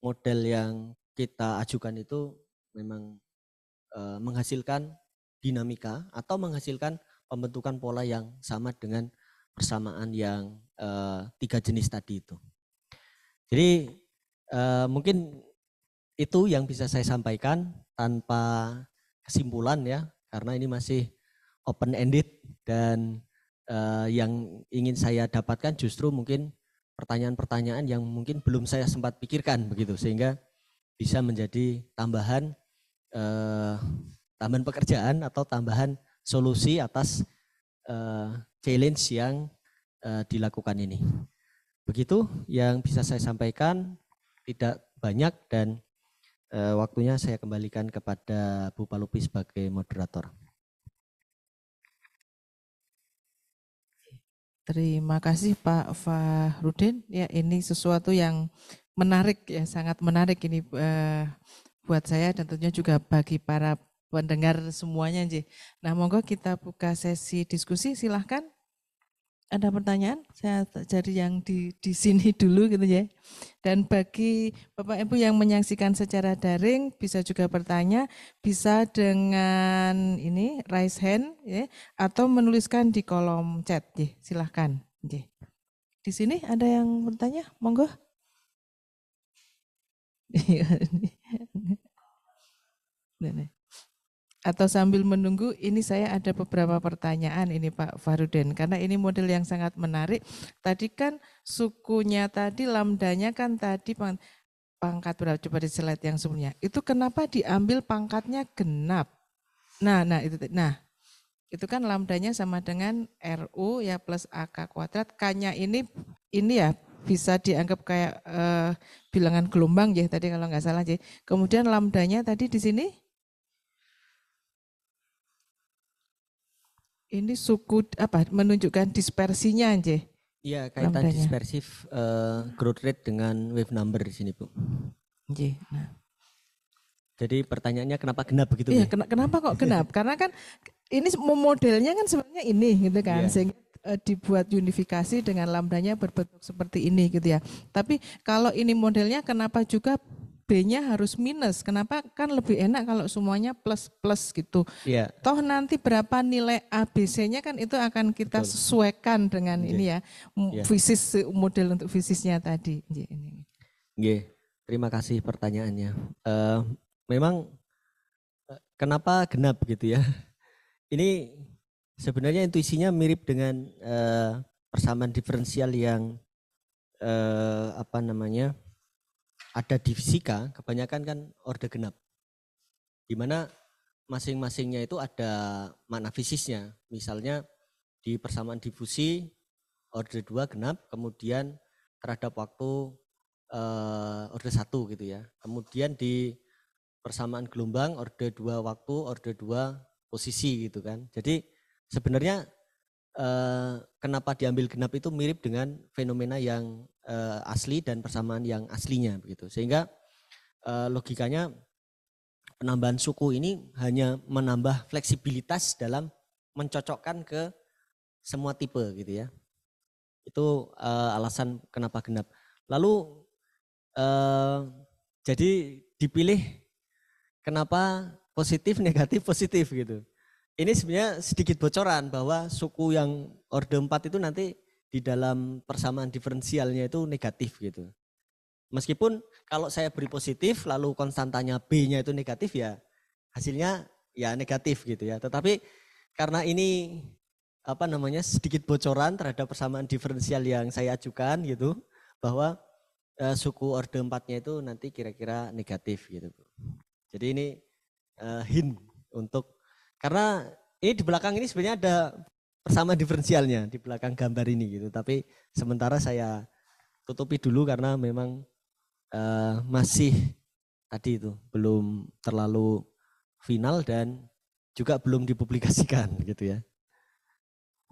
model yang kita ajukan itu memang uh, menghasilkan dinamika atau menghasilkan pembentukan pola yang sama dengan persamaan yang uh, tiga jenis tadi itu. Jadi uh, mungkin itu yang bisa saya sampaikan tanpa kesimpulan ya karena ini masih open ended dan uh, yang ingin saya dapatkan justru mungkin pertanyaan-pertanyaan yang mungkin belum saya sempat pikirkan begitu sehingga bisa menjadi tambahan uh, tambahan pekerjaan atau tambahan solusi atas uh, challenge yang uh, dilakukan ini. Begitu yang bisa saya sampaikan tidak banyak dan uh, waktunya saya kembalikan kepada Bu Palupi sebagai moderator. Terima kasih Pak Fahrudin. Ya, ini sesuatu yang menarik ya, sangat menarik ini uh, buat saya dan tentunya juga bagi para pendengar semuanya, Nah, monggo kita buka sesi diskusi silahkan ada pertanyaan? Saya cari yang di, di sini dulu gitu ya. Dan bagi Bapak Ibu yang menyaksikan secara daring bisa juga bertanya, bisa dengan ini raise hand ya atau menuliskan di kolom chat ya. Silahkan. Ya. Di sini ada yang bertanya? Monggo. Iya, ini atau sambil menunggu ini saya ada beberapa pertanyaan ini Pak Faruden karena ini model yang sangat menarik. Tadi kan sukunya tadi lambdanya kan tadi pangkat berapa coba di slide yang sebelumnya. Itu kenapa diambil pangkatnya genap? Nah, nah itu nah itu kan lambdanya sama dengan RU ya plus AK kuadrat K-nya ini ini ya bisa dianggap kayak eh, bilangan gelombang ya tadi kalau nggak salah jadi Kemudian lambdanya tadi di sini Ini suku apa menunjukkan dispersinya aja. Iya, kaitan Lambdanya. dispersif uh, growth rate dengan wave number di sini, Bu. Nah. Jadi pertanyaannya kenapa genap begitu? Iya, ya? kenapa kok genap? Karena kan ini modelnya kan sebenarnya ini gitu kan. Yeah. Sehingga eh, dibuat unifikasi dengan lambdanya berbentuk seperti ini gitu ya. Tapi kalau ini modelnya kenapa juga B-nya harus minus. Kenapa? Kan lebih enak kalau semuanya plus-plus gitu. Yeah. Toh nanti berapa nilai ABC-nya kan itu akan kita Betul. sesuaikan dengan yeah. ini ya. Yeah. Fisis model untuk fisisnya tadi. Iya, ini. Yeah. Terima kasih pertanyaannya. Uh, memang eh, kenapa genap gitu ya? Ini sebenarnya intuisinya mirip dengan uh, persamaan diferensial yang uh, apa namanya? ada di fisika kebanyakan kan orde genap. Di mana masing-masingnya itu ada makna fisisnya. Misalnya di persamaan difusi orde 2 genap, kemudian terhadap waktu eh, orde 1 gitu ya. Kemudian di persamaan gelombang orde 2 waktu, orde 2 posisi gitu kan. Jadi sebenarnya eh, kenapa diambil genap itu mirip dengan fenomena yang uh, asli dan persamaan yang aslinya begitu. Sehingga uh, logikanya penambahan suku ini hanya menambah fleksibilitas dalam mencocokkan ke semua tipe gitu ya. Itu uh, alasan kenapa genap. Lalu uh, jadi dipilih kenapa positif, negatif, positif gitu. Ini sebenarnya sedikit bocoran bahwa suku yang orde 4 itu nanti di dalam persamaan diferensialnya itu negatif gitu. Meskipun kalau saya beri positif lalu konstantanya B-nya itu negatif ya hasilnya ya negatif gitu ya. Tetapi karena ini apa namanya sedikit bocoran terhadap persamaan diferensial yang saya ajukan gitu bahwa e, suku orde 4-nya itu nanti kira-kira negatif gitu. Jadi ini e, hint untuk karena ini di belakang ini sebenarnya ada sama diferensialnya di belakang gambar ini gitu. Tapi sementara saya tutupi dulu karena memang uh, masih tadi itu belum terlalu final dan juga belum dipublikasikan gitu ya.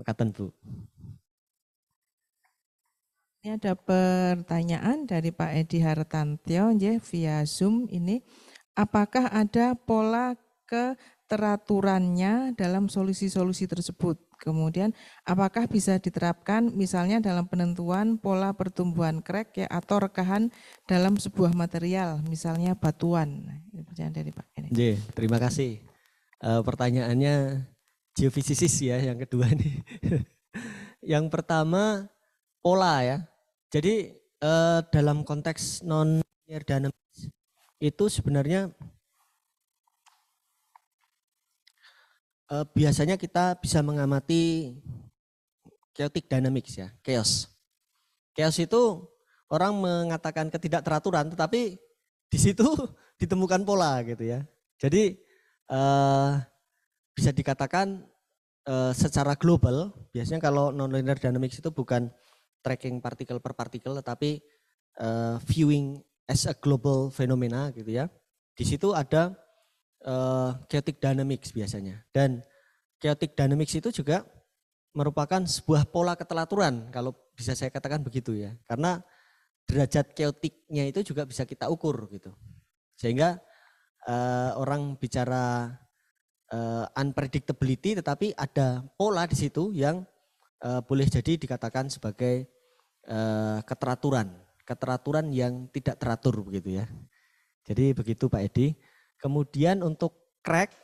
Makatan Bu. Ini ada pertanyaan dari Pak Edi hartantio ya, via Zoom ini. Apakah ada pola ke keteraturannya dalam solusi-solusi tersebut. Kemudian apakah bisa diterapkan misalnya dalam penentuan pola pertumbuhan krek ya atau rekahan dalam sebuah material misalnya batuan. Nah, pertanyaan dari Pak ini. Yeah, terima kasih. E, pertanyaannya geofisikis ya yang kedua nih. yang pertama pola ya. Jadi e, dalam konteks non linear dynamics itu sebenarnya eh, biasanya kita bisa mengamati chaotic dynamics ya, chaos. Chaos itu orang mengatakan ketidakteraturan, tetapi di situ ditemukan pola gitu ya. Jadi eh, bisa dikatakan eh, secara global, biasanya kalau nonlinear dynamics itu bukan tracking partikel per partikel, tetapi eh, viewing as a global phenomena gitu ya. Di situ ada Eh, chaotic dynamics biasanya. Dan chaotic dynamics itu juga merupakan sebuah pola ketelaturan kalau bisa saya katakan begitu ya. Karena derajat chaoticnya itu juga bisa kita ukur gitu. Sehingga uh, orang bicara uh, unpredictability tetapi ada pola di situ yang uh, boleh jadi dikatakan sebagai uh, keteraturan, keteraturan yang tidak teratur begitu ya. Jadi begitu Pak Edi. Kemudian untuk crack,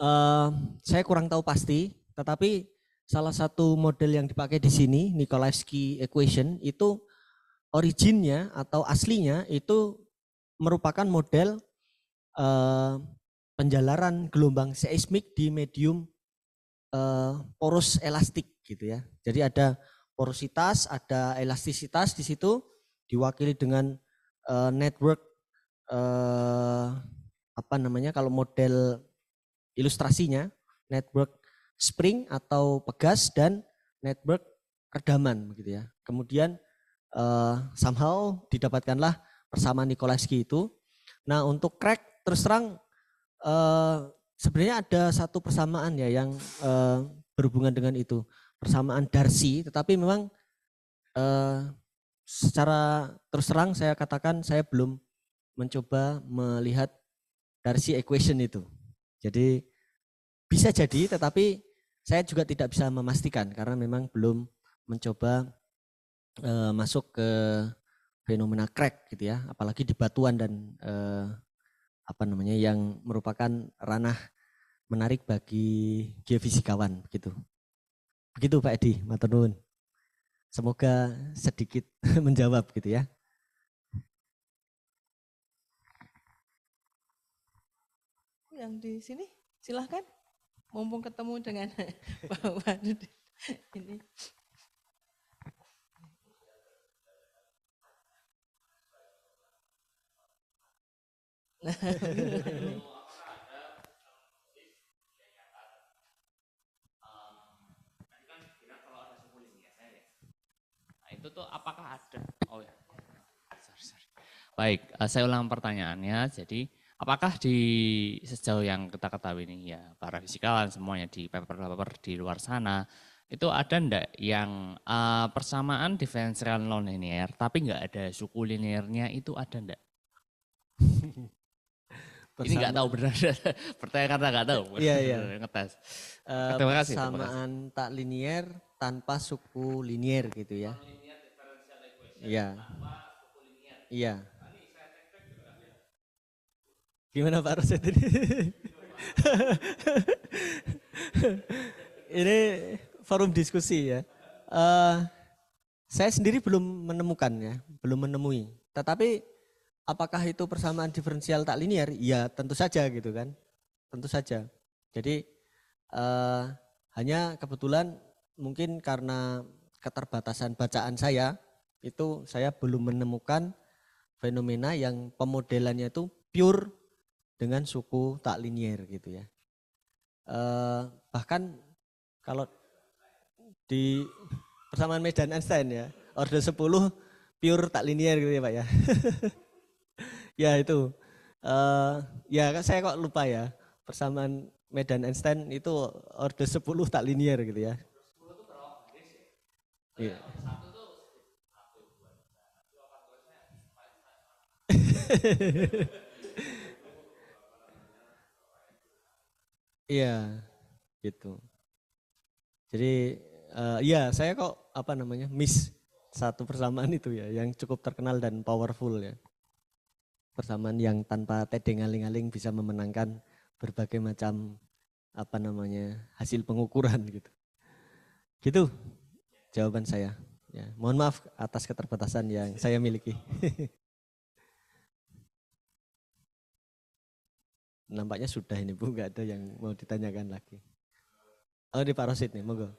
eh, saya kurang tahu pasti, tetapi salah satu model yang dipakai di sini, Nikolaevsky equation, itu originnya atau aslinya itu merupakan model eh, penjalaran gelombang seismik di medium eh, porus elastik gitu ya. Jadi ada porositas, ada elastisitas di situ diwakili dengan network eh, apa namanya kalau model ilustrasinya network spring atau pegas dan network redaman begitu ya. Kemudian eh, somehow didapatkanlah persamaan Nikolaski itu. Nah untuk crack terus terang eh, sebenarnya ada satu persamaan ya yang eh, berhubungan dengan itu persamaan Darcy, tetapi memang eh, secara terus terang saya katakan saya belum mencoba melihat Darcy equation itu. Jadi bisa jadi tetapi saya juga tidak bisa memastikan karena memang belum mencoba e, masuk ke fenomena crack gitu ya, apalagi di batuan dan e, apa namanya yang merupakan ranah menarik bagi geofisikawan begitu, Begitu Pak Edi, matur Semoga sedikit menjawab gitu ya. yang di sini? Silahkan. Mumpung ketemu dengan Pak Wadud Ini. Nah, itu tuh apakah ada? Oh ya. Sorry, sorry. Baik, eh, saya ulang pertanyaannya. Jadi Apakah di sejauh yang kita ketahui ini ya para fisikawan semuanya di paper-paper di luar sana itu ada ndak yang uh, persamaan diferensial nonlinear tapi nggak ada suku linearnya itu ada ndak? Ini nggak tahu benar, pertanyaan karena nggak tahu. Iya iya. Ngetes. Eh, eh, terima kasih. Persamaan tak linear tanpa suku linear gitu ya. Iya. Iya. Gimana Pak Roset tadi? Ini forum diskusi ya. Uh, saya sendiri belum menemukan ya, belum menemui. Tetapi apakah itu persamaan diferensial tak linear? Ya tentu saja gitu kan, tentu saja. Jadi uh, hanya kebetulan mungkin karena keterbatasan bacaan saya itu saya belum menemukan fenomena yang pemodelannya itu pure dengan suku tak linier gitu ya. Eh, bahkan kalau di persamaan Medan Einstein ya, orde 10 pure tak linier gitu ya Pak ya. ya itu. Eh, ya saya kok lupa ya, persamaan Medan Einstein itu orde 10 tak linier gitu ya. Iya. Yeah. Iya, gitu. Jadi uh, ya saya kok apa namanya miss satu persamaan itu ya yang cukup terkenal dan powerful ya persamaan yang tanpa tedeng aling-aling bisa memenangkan berbagai macam apa namanya hasil pengukuran gitu gitu jawaban saya ya mohon maaf atas keterbatasan yang saya miliki Nampaknya sudah ini Bu, nggak ada yang mau ditanyakan lagi. Oh di parasit nih, monggo.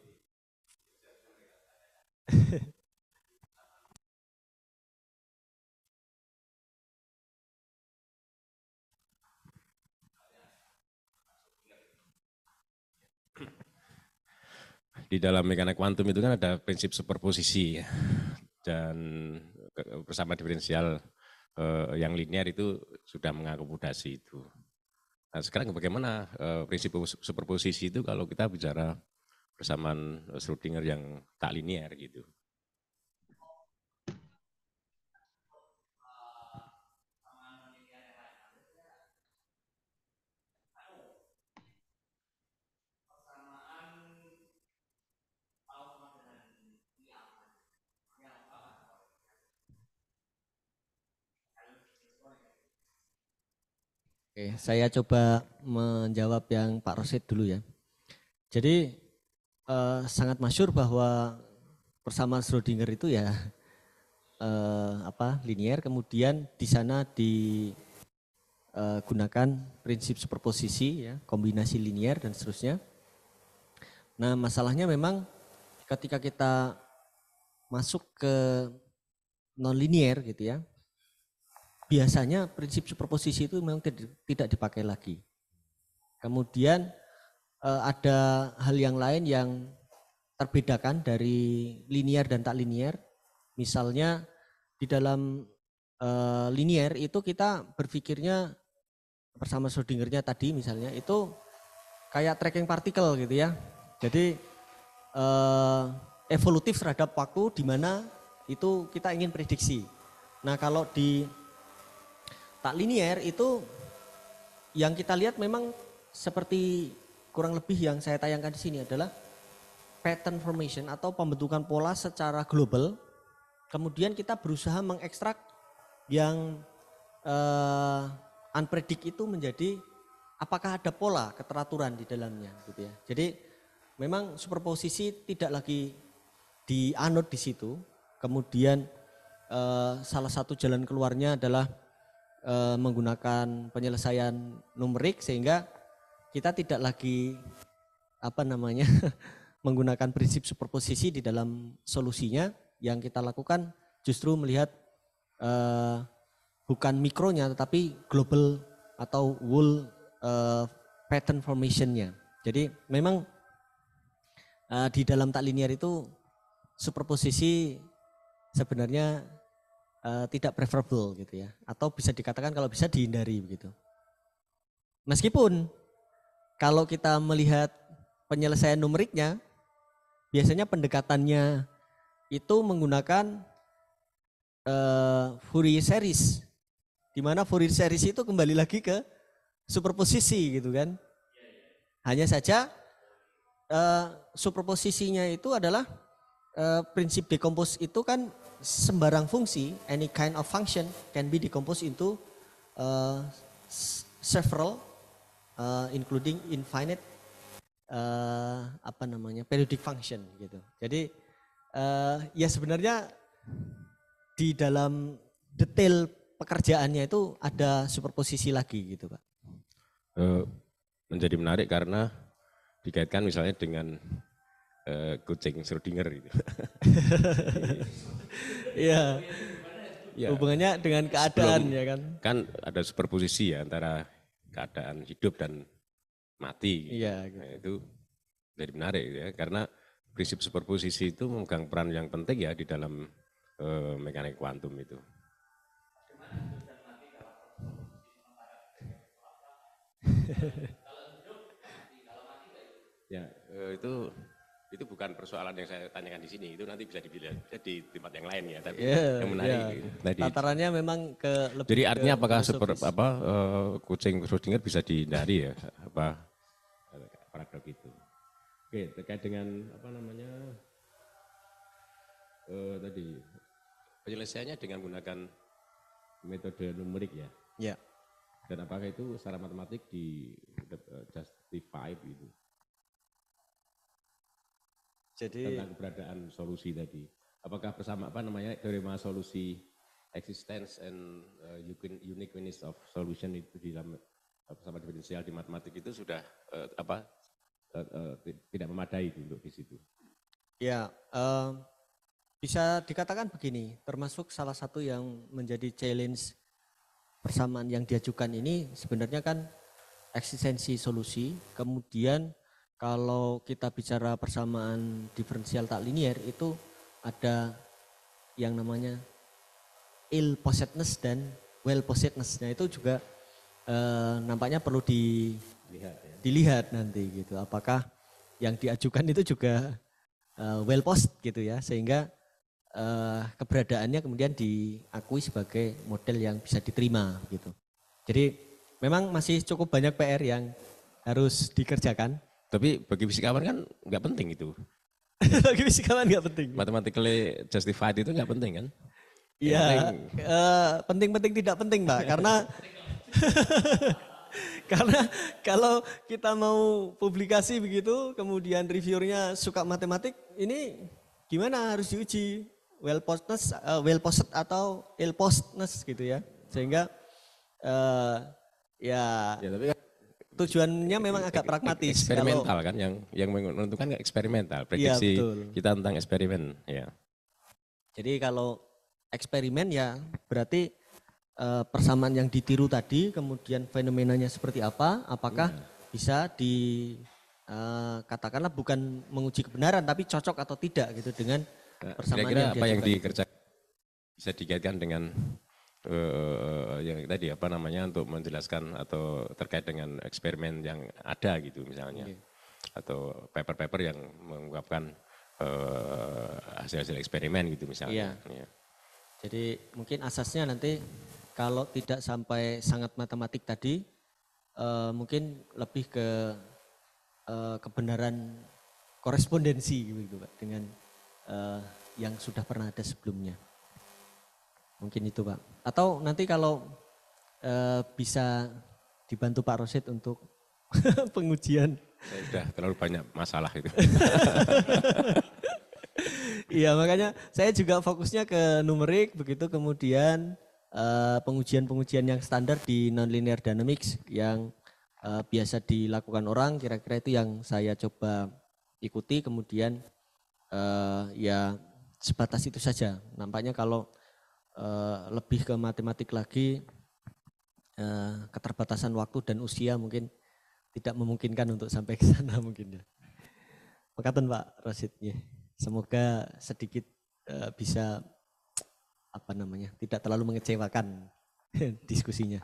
di dalam mekanik kuantum itu kan ada prinsip superposisi ya. dan bersama diferensial eh, yang linear itu sudah mengakomodasi itu. Nah sekarang bagaimana uh, prinsip superposisi itu kalau kita bicara persamaan eh, Schrödinger yang tak linier gitu? Oke, saya coba menjawab yang Pak Rosid dulu ya. Jadi eh, sangat masyur bahwa persamaan Schrödinger itu ya eh, apa linier, kemudian di sana digunakan eh, prinsip superposisi, ya, kombinasi linier dan seterusnya. Nah masalahnya memang ketika kita masuk ke non-linier gitu ya, biasanya prinsip superposisi itu memang tidak dipakai lagi. Kemudian eh, ada hal yang lain yang terbedakan dari linear dan tak linear. Misalnya di dalam eh, linear itu kita berpikirnya bersama Schrödingernya tadi misalnya itu kayak tracking partikel gitu ya. Jadi eh, evolutif terhadap waktu di mana itu kita ingin prediksi. Nah kalau di tak linier itu yang kita lihat memang seperti kurang lebih yang saya tayangkan di sini adalah pattern formation atau pembentukan pola secara global. Kemudian kita berusaha mengekstrak yang uh, unpredict itu menjadi apakah ada pola keteraturan di dalamnya gitu ya. Jadi memang superposisi tidak lagi dianut di situ. Kemudian uh, salah satu jalan keluarnya adalah e, menggunakan penyelesaian numerik sehingga kita tidak lagi apa namanya menggunakan prinsip superposisi di dalam solusinya yang kita lakukan justru melihat e, bukan mikronya tetapi global atau wool e, pattern formationnya. Jadi memang di dalam tak linear itu superposisi sebenarnya uh, tidak preferable gitu ya atau bisa dikatakan kalau bisa dihindari begitu. Meskipun kalau kita melihat penyelesaian numeriknya biasanya pendekatannya itu menggunakan uh, Fourier series di mana Fourier series itu kembali lagi ke superposisi gitu kan. Hanya saja uh, superposisinya itu adalah uh, prinsip dekompos itu kan sembarang fungsi, any kind of function can be decomposed into uh, several uh, including infinite uh, apa namanya periodic function gitu. Jadi uh, ya sebenarnya di dalam detail pekerjaannya itu ada superposisi lagi gitu Pak. Eh, menjadi menarik karena dikaitkan misalnya dengan uh, kucing Schrödinger gitu. Iya. ya. Hubungannya dengan keadaan Belum, ya kan? Kan ada superposisi ya antara keadaan hidup dan mati. Iya. Nah, gitu. Nah, itu jadi menarik ya karena prinsip superposisi itu memegang peran yang penting ya di dalam uh, mekanik kuantum itu. ya eh, itu itu bukan persoalan yang saya tanyakan di sini itu nanti bisa dibilang di tempat yang lain ya tapi yeah, yang menarik yeah. tadi tatarannya memang ke lebih jadi artinya apakah seperti apa uh, kucing Schrodinger bisa dihindari ya apa paragraf itu oke terkait dengan apa namanya uh, tadi penyelesaiannya dengan menggunakan metode numerik ya ya yeah. dan apakah itu secara matematik di uh, justify itu jadi tentang keberadaan solusi tadi. Apakah bersama apa namanya terima solusi existence and uh, uniqueness of solution itu di dalam uh, sama diferensial di matematik itu sudah uh, apa uh, uh, tidak memadai untuk di situ. Ya, uh, bisa dikatakan begini, termasuk salah satu yang menjadi challenge persamaan yang diajukan ini sebenarnya kan eksistensi solusi, kemudian kalau kita bicara persamaan diferensial tak linier itu ada yang namanya ill possessedness dan well possessedness. Nah itu juga eh, nampaknya perlu di, Lihat, ya. dilihat nanti gitu. Apakah yang diajukan itu juga eh, well post gitu ya sehingga eh, keberadaannya kemudian diakui sebagai model yang bisa diterima gitu. Jadi memang masih cukup banyak PR yang harus dikerjakan tapi bagi fisikawan kan nggak penting itu. bagi fisikawan nggak penting. Mathematically justified itu nggak penting kan? Iya. Penting. Eh, penting uh, tidak penting, mbak Karena Karena kalau kita mau publikasi begitu, kemudian reviewnya suka matematik, ini gimana harus diuji? Well postness, uh, eh, well posted atau ill postness gitu ya. Sehingga uh, ya. Ya tapi kan tujuannya memang agak pragmatis. Eksperimental kalau, kan yang yang menentukan eksperimental, iya, prediksi ya, kita tentang eksperimen ya. Jadi kalau eksperimen ya berarti uh, persamaan yang ditiru tadi kemudian fenomenanya seperti apa, apakah ya. bisa di uh, katakanlah bukan menguji kebenaran tapi cocok atau tidak gitu dengan nah, persamaan Kira-kira apa yang dikerjakan bisa dikaitkan dengan Eh, eh, yang tadi apa namanya untuk menjelaskan atau terkait dengan eksperimen yang ada gitu misalnya yeah. atau paper-paper yang mengungkapkan eh, hasil-hasil uh, eksperimen gitu misalnya. Yeah. Yeah. Jadi mungkin asasnya nanti kalau tidak sampai sangat matematik tadi uh, mungkin lebih ke uh, kebenaran korespondensi gitu Pak dengan uh, yang sudah pernah ada sebelumnya. Mungkin itu Pak. Atau nanti kalau e, bisa dibantu Pak Rosid untuk pengujian. Saya sudah terlalu banyak masalah itu. Iya makanya saya juga fokusnya ke numerik begitu kemudian eh, pengujian-pengujian yang standar di nonlinear dynamics yang eh, biasa dilakukan orang kira-kira itu yang saya coba ikuti kemudian ya sebatas itu saja. Nampaknya kalau Eh, lebih ke matematik lagi eh, keterbatasan waktu dan usia mungkin tidak memungkinkan untuk sampai ke sana mungkin ya. Mekatan Pak Rosid ya. Semoga sedikit eh, bisa apa namanya tidak terlalu mengecewakan diskusinya.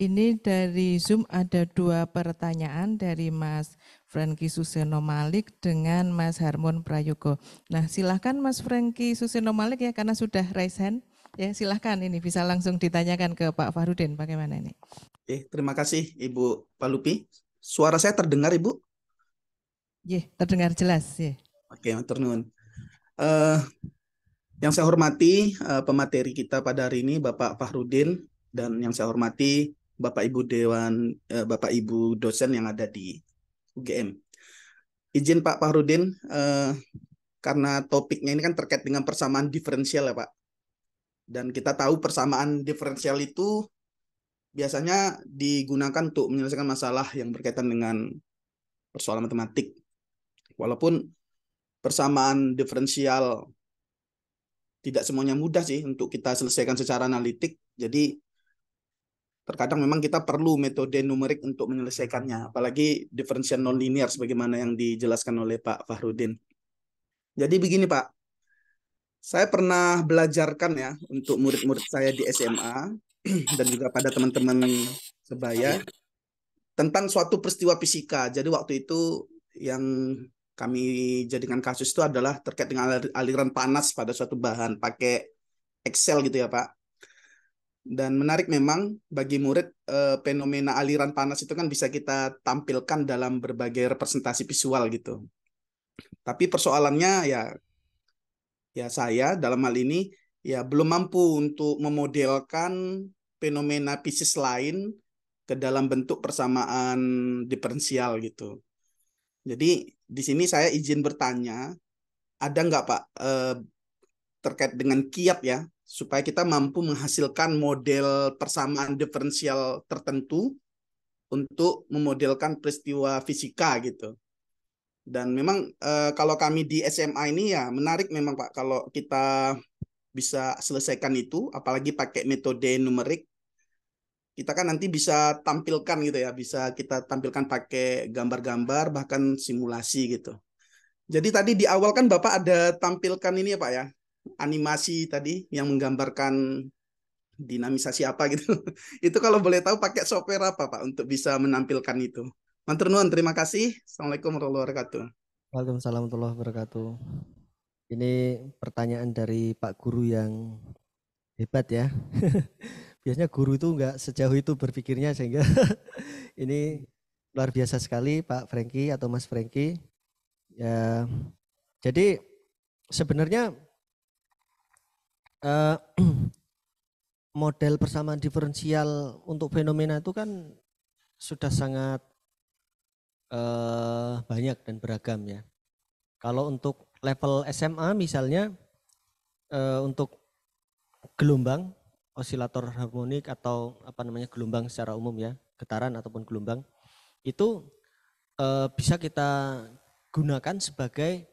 Ini dari Zoom ada dua pertanyaan dari Mas Franky Suseno Malik dengan Mas Harmon Prayogo. Nah, silahkan Mas Franky Suseno Malik ya karena sudah raise hand. Ya, silahkan ini bisa langsung ditanyakan ke Pak Farudin bagaimana ini. Oke, terima kasih Ibu Palupi. Suara saya terdengar Ibu? Ya, terdengar jelas. Ya. Oke, maturnuun. Uh, eh, yang saya hormati uh, pemateri kita pada hari ini Bapak Fahrudin dan yang saya hormati Bapak Ibu Dewan uh, Bapak Ibu dosen yang ada di UGM. Izin Pak Fahrudin, eh, karena topiknya ini kan terkait dengan persamaan diferensial ya Pak. Dan kita tahu persamaan diferensial itu biasanya digunakan untuk menyelesaikan masalah yang berkaitan dengan persoalan matematik. Walaupun persamaan diferensial tidak semuanya mudah sih untuk kita selesaikan secara analitik. Jadi terkadang memang kita perlu metode numerik untuk menyelesaikannya, apalagi differential nonlinear sebagaimana yang dijelaskan oleh Pak Fahrudin. Jadi begini Pak, saya pernah belajarkan ya untuk murid-murid saya di SMA dan juga pada teman-teman sebaya tentang suatu peristiwa fisika. Jadi waktu itu yang kami jadikan kasus itu adalah terkait dengan aliran panas pada suatu bahan pakai Excel gitu ya Pak dan menarik memang bagi murid eh, fenomena aliran panas itu kan bisa kita tampilkan dalam berbagai representasi visual gitu. Tapi persoalannya ya ya saya dalam hal ini ya belum mampu untuk memodelkan fenomena Pisces lain ke dalam bentuk persamaan diferensial gitu. Jadi di sini saya izin bertanya, ada nggak Pak eh, terkait dengan kiat ya supaya kita mampu menghasilkan model persamaan diferensial tertentu untuk memodelkan peristiwa fisika gitu. Dan memang eh, kalau kami di SMA ini ya menarik memang Pak kalau kita bisa selesaikan itu apalagi pakai metode numerik kita kan nanti bisa tampilkan gitu ya, bisa kita tampilkan pakai gambar-gambar bahkan simulasi gitu. Jadi tadi di awal kan Bapak ada tampilkan ini ya Pak ya, animasi tadi yang menggambarkan dinamisasi apa gitu. itu kalau boleh tahu pakai software apa Pak untuk bisa menampilkan itu? Mantur nuwun, terima kasih. Assalamualaikum warahmatullahi wabarakatuh. Waalaikumsalam warahmatullahi wabarakatuh. Ini pertanyaan dari Pak Guru yang hebat ya. Biasanya guru itu enggak sejauh itu berpikirnya sehingga ini luar biasa sekali Pak Franky atau Mas Franky. Ya, jadi sebenarnya uh, model persamaan diferensial untuk fenomena itu kan sudah sangat uh, banyak dan beragam ya. Kalau untuk level SMA misalnya uh, untuk gelombang osilator harmonik atau apa namanya gelombang secara umum ya, getaran ataupun gelombang itu uh, bisa kita gunakan sebagai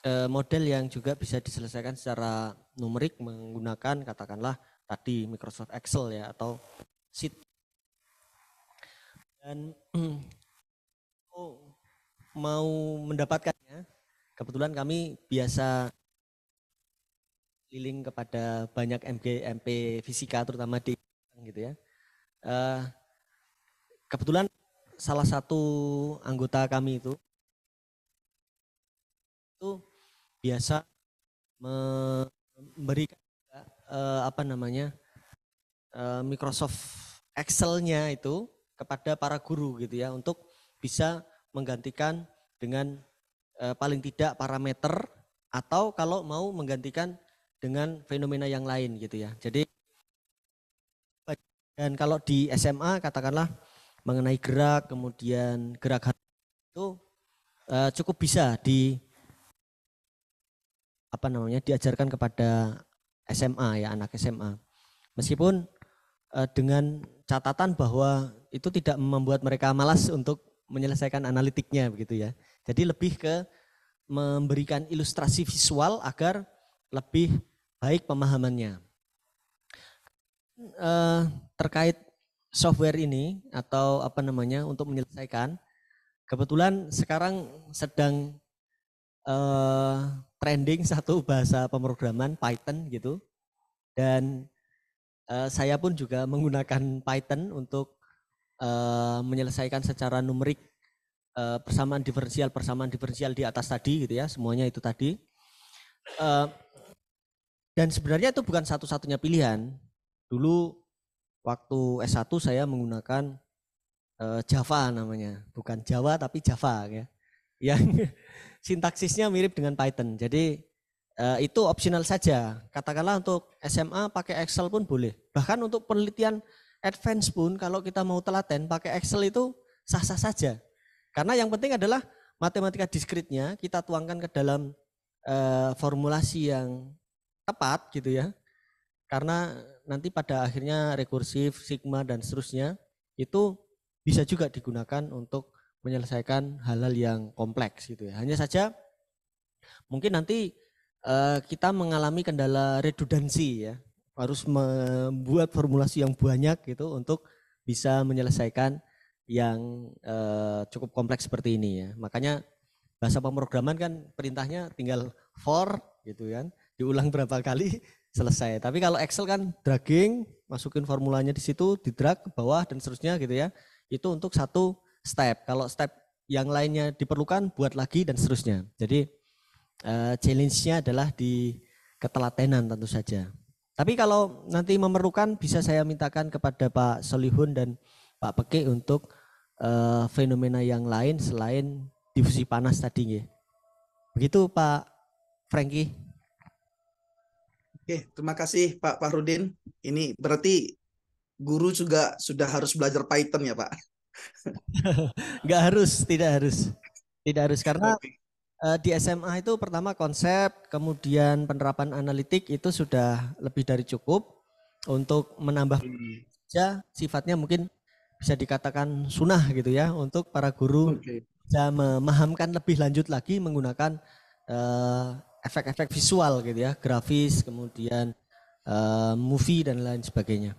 Eh, model yang juga bisa diselesaikan secara numerik menggunakan katakanlah tadi Microsoft Excel ya atau Sheet. Dan oh, mau mendapatkannya, kebetulan kami biasa keliling kepada banyak MG, MP fisika terutama di gitu ya. Eh, kebetulan salah satu anggota kami itu itu biasa memberikan uh, apa namanya uh, Microsoft Excel-nya itu kepada para guru gitu ya untuk bisa menggantikan dengan uh, paling tidak parameter atau kalau mau menggantikan dengan fenomena yang lain gitu ya. Jadi dan kalau di SMA katakanlah mengenai gerak kemudian gerak itu uh, cukup bisa di apa namanya diajarkan kepada SMA ya anak SMA. Meskipun eh, dengan catatan bahwa itu tidak membuat mereka malas untuk menyelesaikan analitiknya begitu ya. Jadi lebih ke memberikan ilustrasi visual agar lebih baik pemahamannya. Eh, terkait software ini atau apa namanya untuk menyelesaikan kebetulan sekarang sedang uh, trending satu bahasa pemrograman Python gitu. Dan uh, saya pun juga menggunakan Python untuk uh, menyelesaikan secara numerik uh, persamaan diferensial persamaan diferensial di atas tadi gitu ya, semuanya itu tadi. Uh, dan sebenarnya itu bukan satu-satunya pilihan. Dulu waktu S1 saya menggunakan Java namanya, bukan Jawa tapi Java ya. Yang sintaksisnya mirip dengan Python. Jadi eh, itu opsional saja. Katakanlah untuk SMA pakai Excel pun boleh. Bahkan untuk penelitian advance pun kalau kita mau telaten pakai Excel itu sah-sah saja. Karena yang penting adalah matematika diskritnya kita tuangkan ke dalam eh, formulasi yang tepat gitu ya. Karena nanti pada akhirnya rekursif, sigma dan seterusnya itu bisa juga digunakan untuk menyelesaikan hal-hal yang kompleks gitu ya. Hanya saja mungkin nanti uh, kita mengalami kendala redundansi ya. Harus membuat formulasi yang banyak gitu untuk bisa menyelesaikan yang uh, cukup kompleks seperti ini ya. Makanya bahasa pemrograman kan perintahnya tinggal for gitu kan, diulang berapa kali selesai. Tapi kalau Excel kan dragging, masukin formulanya di situ, di drag ke bawah dan seterusnya gitu ya. Itu untuk satu step. Kalau step yang lainnya diperlukan, buat lagi dan seterusnya. Jadi uh, challenge-nya adalah di ketelatenan tentu saja. Tapi kalau nanti memerlukan bisa saya mintakan kepada Pak Solihun dan Pak Peke untuk uh, fenomena yang lain selain difusi panas tadi ya. Begitu Pak Franky. Oke, terima kasih Pak Fahrudin. Ini berarti guru juga sudah harus belajar Python ya Pak. Nggak harus, tidak harus. Tidak harus karena uh, di SMA itu pertama konsep, kemudian penerapan analitik itu sudah lebih dari cukup untuk menambah ya sifatnya mungkin bisa dikatakan sunnah gitu ya untuk para guru okay. bisa memahamkan lebih lanjut lagi menggunakan eh, efek-efek uh, visual gitu ya, grafis, kemudian uh, movie dan lain sebagainya.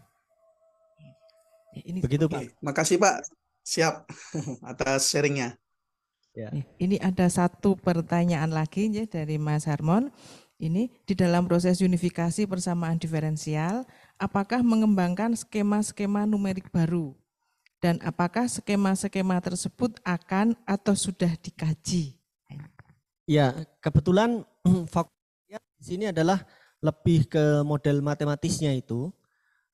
Ya, ini, Begitu okay. Pak. Makasih Pak. Siap atas sharingnya. Ya. Ini ada satu pertanyaan lagi ya dari Mas Harmon. Ini di dalam proses unifikasi persamaan diferensial, apakah mengembangkan skema-skema numerik baru? Dan apakah skema-skema tersebut akan atau sudah dikaji? Ya, kebetulan fokusnya di sini adalah lebih ke model matematisnya itu.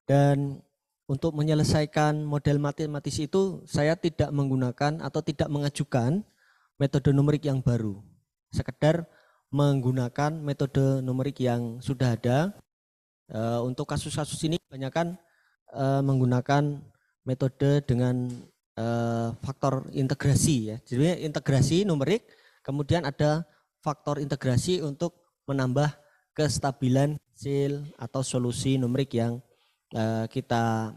Dan untuk menyelesaikan model matematis itu saya tidak menggunakan atau tidak mengajukan metode numerik yang baru. Sekedar menggunakan metode numerik yang sudah ada. E, untuk kasus-kasus ini kebanyakan e, menggunakan metode dengan e, faktor integrasi ya. Jadi integrasi numerik kemudian ada faktor integrasi untuk menambah kestabilan hasil atau solusi numerik yang Eh, kita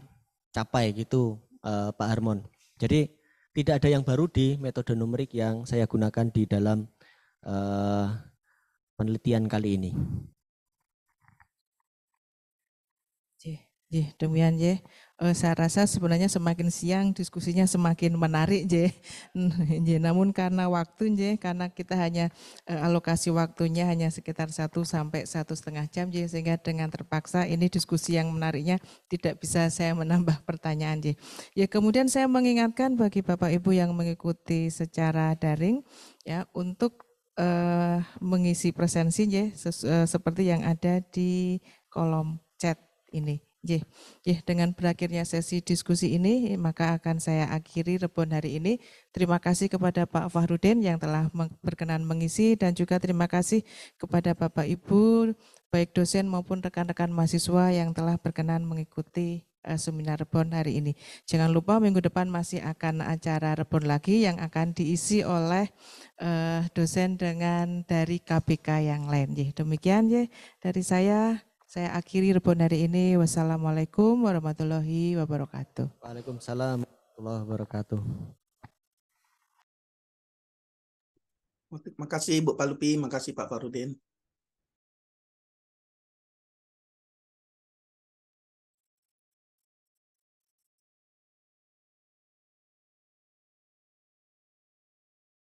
capai gitu eh, Pak Harmon. Jadi tidak ada yang baru di metode numerik yang saya gunakan di dalam eh, penelitian kali ini. Jih, demikian ya. Uh, saya rasa sebenarnya semakin siang diskusinya semakin menarik je. Namun karena waktu je, karena kita hanya uh, alokasi waktunya hanya sekitar satu sampai satu setengah jam je, sehingga dengan terpaksa ini diskusi yang menariknya tidak bisa saya menambah pertanyaan je. Ya kemudian saya mengingatkan bagi Bapak Ibu yang mengikuti secara daring ya untuk uh, mengisi presensi je, uh, seperti yang ada di kolom chat ini. Ye, ye, dengan berakhirnya sesi diskusi ini, maka akan saya akhiri rebon hari ini. Terima kasih kepada Pak Fahrudin yang telah berkenan mengisi dan juga terima kasih kepada Bapak Ibu, baik dosen maupun rekan-rekan mahasiswa yang telah berkenan mengikuti eh, seminar rebon hari ini. Jangan lupa minggu depan masih akan acara rebon lagi yang akan diisi oleh eh, dosen dengan dari KPK yang lain. Ye, demikian ya dari saya. Saya akhiri repon hari ini. Wassalamualaikum warahmatullahi wabarakatuh. Waalaikumsalam warahmatullahi wabarakatuh. Terima kasih Bu Palupi, terima kasih Pak Farudin.